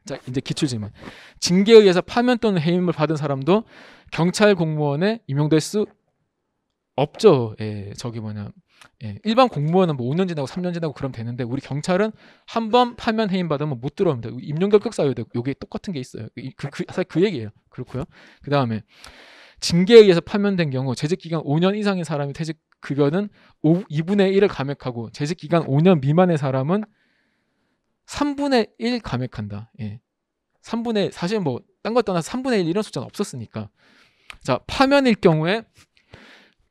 자 이제 기출질문 징계에 의해서 파면 또는 해임을 받은 사람도 경찰 공무원에 임용될 수 없죠. 예, 저기 뭐냐. 예, 일반 공무원은 뭐 5년 지나고 3년 지나고 그럼 되는데 우리 경찰은 한 번 파면 해임 받으면 못 들어옵니다. 임용결격 사유도 요게 똑같은 게 있어요. 그, 그, 사실 그 얘기예요. 그렇고요. 그 다음에 징계에 의해서 파면된 경우 재직기간 5년 이상인 사람이 퇴직급여는 5, 2분의 1을 감액하고 재직기간 5년 미만의 사람은 3분의 1 감액한다. 예. 3분의 사실 뭐딴것 떠나서 3분의 1 이런 숫자는 없었으니까 자 파면일 경우에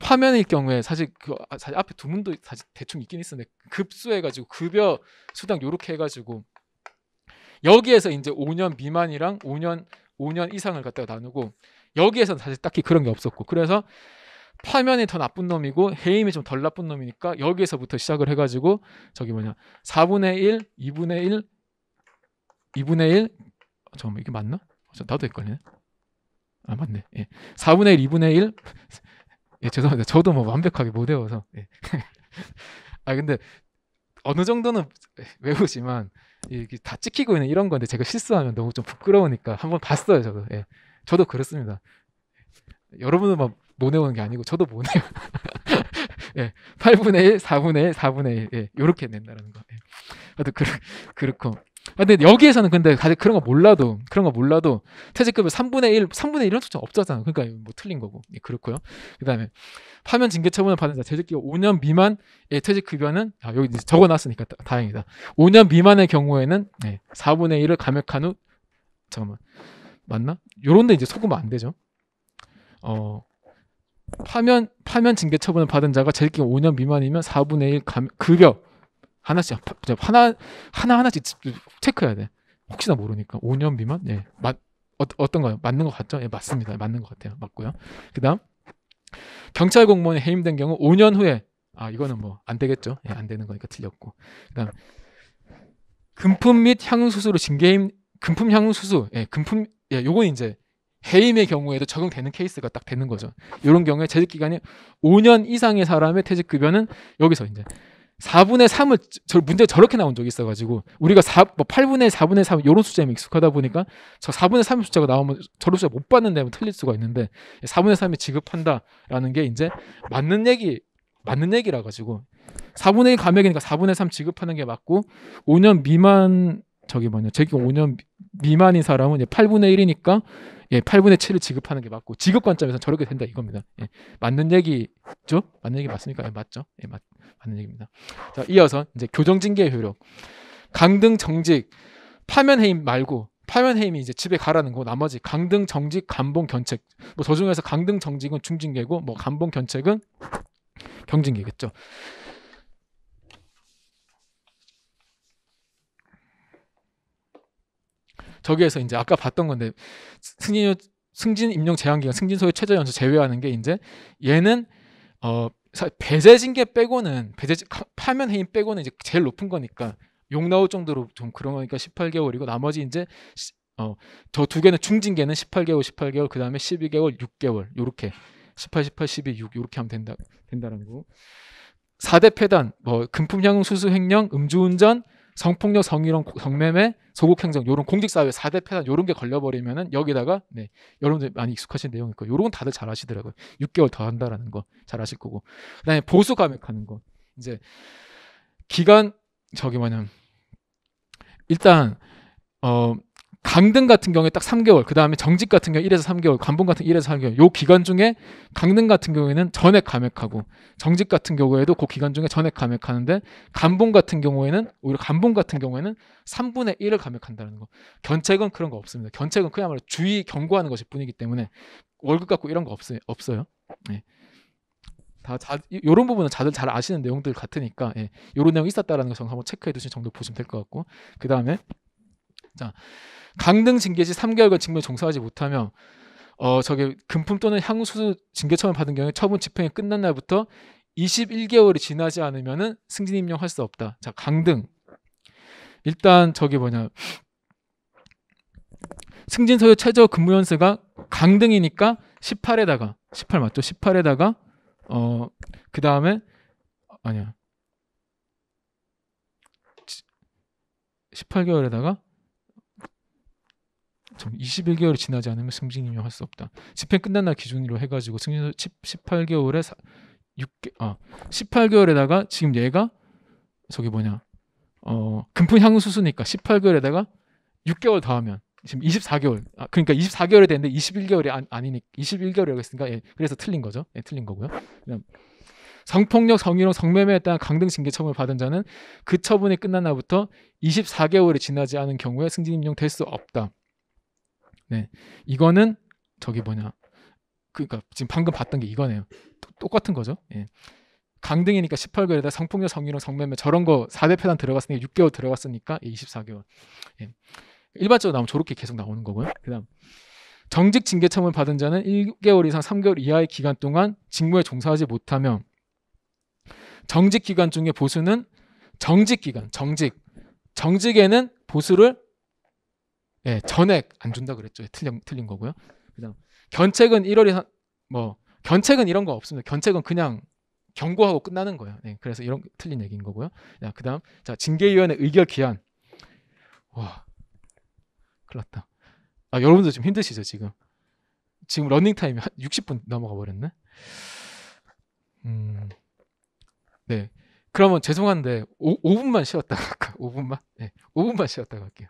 화면일 경우에 사실 그 아, 사실 앞에 두 문도 사실 대충 있긴 있었는데 급수해가지고 급여 수당 요렇게 해가지고 여기에서 이제 5년 미만이랑 5년 5년 이상을 갖다가 나누고 여기에서는 사실 딱히 그런 게 없었고 그래서 파면이 더 나쁜 놈이고 해임이 좀 덜 나쁜 놈이니까 여기에서부터 시작을 해가지고 저기 뭐냐 4분의 1, 2분의 1, 2분의 1 어, 잠깐만 이게 맞나? 어, 나도 헷갈리네. 아 맞네. 예. 4분의 1, 2분의 1 예, 죄송합니다. 저도 뭐 완벽하게 못 외워서. 예. 아 근데 어느 정도는 외우지만 이게 다 찍히고 있는 이런 건데 제가 실수하면 너무 좀 부끄러우니까 한번 봤어요 저도. 예. 저도 그렇습니다. 여러분은 막못 뭐 외우는 게 아니고 저도 못 외워. 예. 8분의 1, 4분의 1, 4분의 1 예. 요렇게 낸다는 거. 예. 하여튼 그, 그렇고 아, 근데 여기에서는 근데 다들 그런 거 몰라도 그런 거 몰라도 퇴직급여 3분의 1, 3분의 1은 조차 없었잖아. 그러니까 뭐 틀린 거고 예, 그렇고요. 그다음에 파면 징계 처분을 받은 자 재직기간 5년 미만의 퇴직급여는 아, 여기 적어놨으니까 다, 행이다 5년 미만의 경우에는 예, 4분의 1을 감액한 후 잠깐만 맞나? 요런데 이제 속으면 안 되죠. 어 파면 파면 징계 처분을 받은 자가 재직기간 5년 미만이면 4분의 1 감, 급여 하나씩 하나 하나 하나씩 체크해야 돼. 혹시나 모르니까 5년 미만 예 맞, 어, 어떤거요 맞는 것 같죠? 예 맞습니다. 맞는 것 같아요. 맞고요. 그다음 경찰 공무원에 해임된 경우 5년 후에 아 이거는 뭐 안 되겠죠? 예, 안 되는 거니까 틀렸고 그다음 금품 및 향수수로 징계임 금품 향수수 예 금품 예 요건 이제 해임의 경우에도 적용되는 케이스가 딱 되는 거죠. 이런 경우에 재직 기간이 5년 이상의 사람의 퇴직 급여는 여기서 이제 4분의 3을 저 문제 저렇게 나온 적이 있어가지고 우리가 4, 뭐 8분의 4분의 3 이런 숫자에 익숙하다 보니까 저 4분의 3 숫자가 나오면 저런 숫자 못 봤는데 하면 틀릴 수가 있는데 4분의 3이 지급한다라는 게 이제 맞는 얘기 맞는 얘기라 가지고 4분의 1 감액이니까 4분의 3 지급하는 게 맞고 5년 미만 저기 뭐냐 재기 5년 미만인 사람은 예, 8분의 1이니까 예, 8분의 7을 지급하는 게 맞고 지급 관점에서 저렇게 된다 이겁니다. 예, 맞는 얘기죠? 맞는 얘기 맞습니까? 예, 맞죠? 예, 맞, 맞는 얘기입니다. 자, 이어서 이제 교정징계 효력. 강등 정직 파면 해임 말고 파면 해임이 이제 집에 가라는 거 나머지 강등 정직 감봉 견책 뭐 저 중에서 강등 정직은 중징계고 뭐 감봉 견책은 경징계겠죠. 저기에서 이제 아까 봤던 건데 승진 승진 임용 제한 기간 승진소의 최저 연수 제외하는 게 이제 얘는 어 배제징계 빼고는 배제 파면 해임 빼고는 이제 제일 높은 거니까 용 나올 정도로 좀 그런 거니까 18개월이고 나머지 이제 어저 두 개는 중징계는 18개월, 18개월 그다음에 12개월, 6개월 요렇게 18, 18, 12, 6 요렇게 하면 된다 된다는 라 거. 4대 폐단 뭐 금품 향응 수수 횡령, 음주운전, 성폭력, 성희롱, 성매매, 소극행정 요런 공직사회 4대 폐단 요런 게 걸려버리면은 여기다가 네 여러분들 많이 익숙하신 내용일 거예요. 요런 건 다들 잘 아시더라고요. 6개월 더 한다라는 거 잘 아실 거고 그다음에 보수 감액하는 거 이제 기간 저기 뭐냐 일단 어 강등 같은 경우에 딱 3개월, 그 다음에 정직 같은 경우 1에서 3개월, 관봉 같은 1에서 3개월, 요 기간 중에 강등 같은 경우에는 전액 감액하고, 정직 같은 경우에도 그 기간 중에 전액 감액하는데, 관봉 같은 경우에는, 오히려 관봉 같은 경우에는 3분의 1을 감액한다는 거. 견책은 그런 거 없습니다. 견책은 그야말로 주의 경고하는 것일 뿐이기 때문에, 월급 갖고 이런 거 없어요. 없어요. 예. 다 자, 요런 부분은 다들 잘 아시는 내용들 같으니까 예, 요런 내용이 있었다라는 정을 한번 체크해 두신 정도 보시면 될 것 같고 그 다음에 자, 강등 징계 시 3개월간 징병에 종사하지 못하면어 저게 금품 또는 향수 징계 처분 받은 경우에 처분 집행이 끝난 날부터 21개월이 지나지 않으면은 승진 임용할 수 없다. 자, 강등. 일단 저게 뭐냐? 승진 서류 최저 근무 연수가 강등이니까 18에다가 18 맞죠? 18에다가 어 그다음에 아니야. 18개월에다가 참 21개월이 지나지 않으면 승진 인용할 수 없다. 집행 끝난 날 기준으로 해가지고 승진 18개월에 4, 6개 아 18개월에다가 지금 얘가 저기 뭐냐 어 금품 향수수니까 18개월에다가 6개월 더하면 지금 24개월 아 그러니까 24개월이 되는데 21개월이 아, 아니니 21개월이라고 했으니까 예, 그래서 틀린 거죠. 예, 틀린 거고요. 그냥 성폭력, 성희롱, 성매매에 따른 강등 징계 처분을 받은 자는 그 처분이 끝난 날부터 24개월이 지나지 않은 경우에 승진 임용 될수 없다. 네, 이거는 저기 뭐냐 그니까 지금 방금 봤던 게 이거네요. 똑같은 거죠. 예. 강등이니까 18개월에다 성폭력, 성희롱, 성매매 저런 거 4대 폐단 들어갔으니까 6개월 들어갔으니까 24개월. 예. 일반적으로 나오면 저렇게 계속 나오는 거고요. 그다음 정직 징계 처분 받은 자는 1개월 이상 3개월 이하의 기간 동안 직무에 종사하지 못하면 정직 기간 중에 보수는 정직 기간, 정직 정직에는 보수를 예, 전액 안 준다 그랬죠. 예, 틀린 틀린 거고요. 그다음 견책은 1월에 뭐 견책은 이런 거 없습니다. 견책은 그냥 경고하고 끝나는 거예요. 예, 그래서 이런 틀린 얘기인 거고요. 자, 그다음 자 징계위원회 의결 기한. 와, 큰났다 아, 여러분들 좀 힘드시죠 지금? 지금 러닝 타임이 한 60분 넘어가 버렸네. 음, 네. 그러면 죄송한데 오, 5분만 쉬었다 갈까? 5분만? 네. 예, 5분만 쉬었다 갈게요.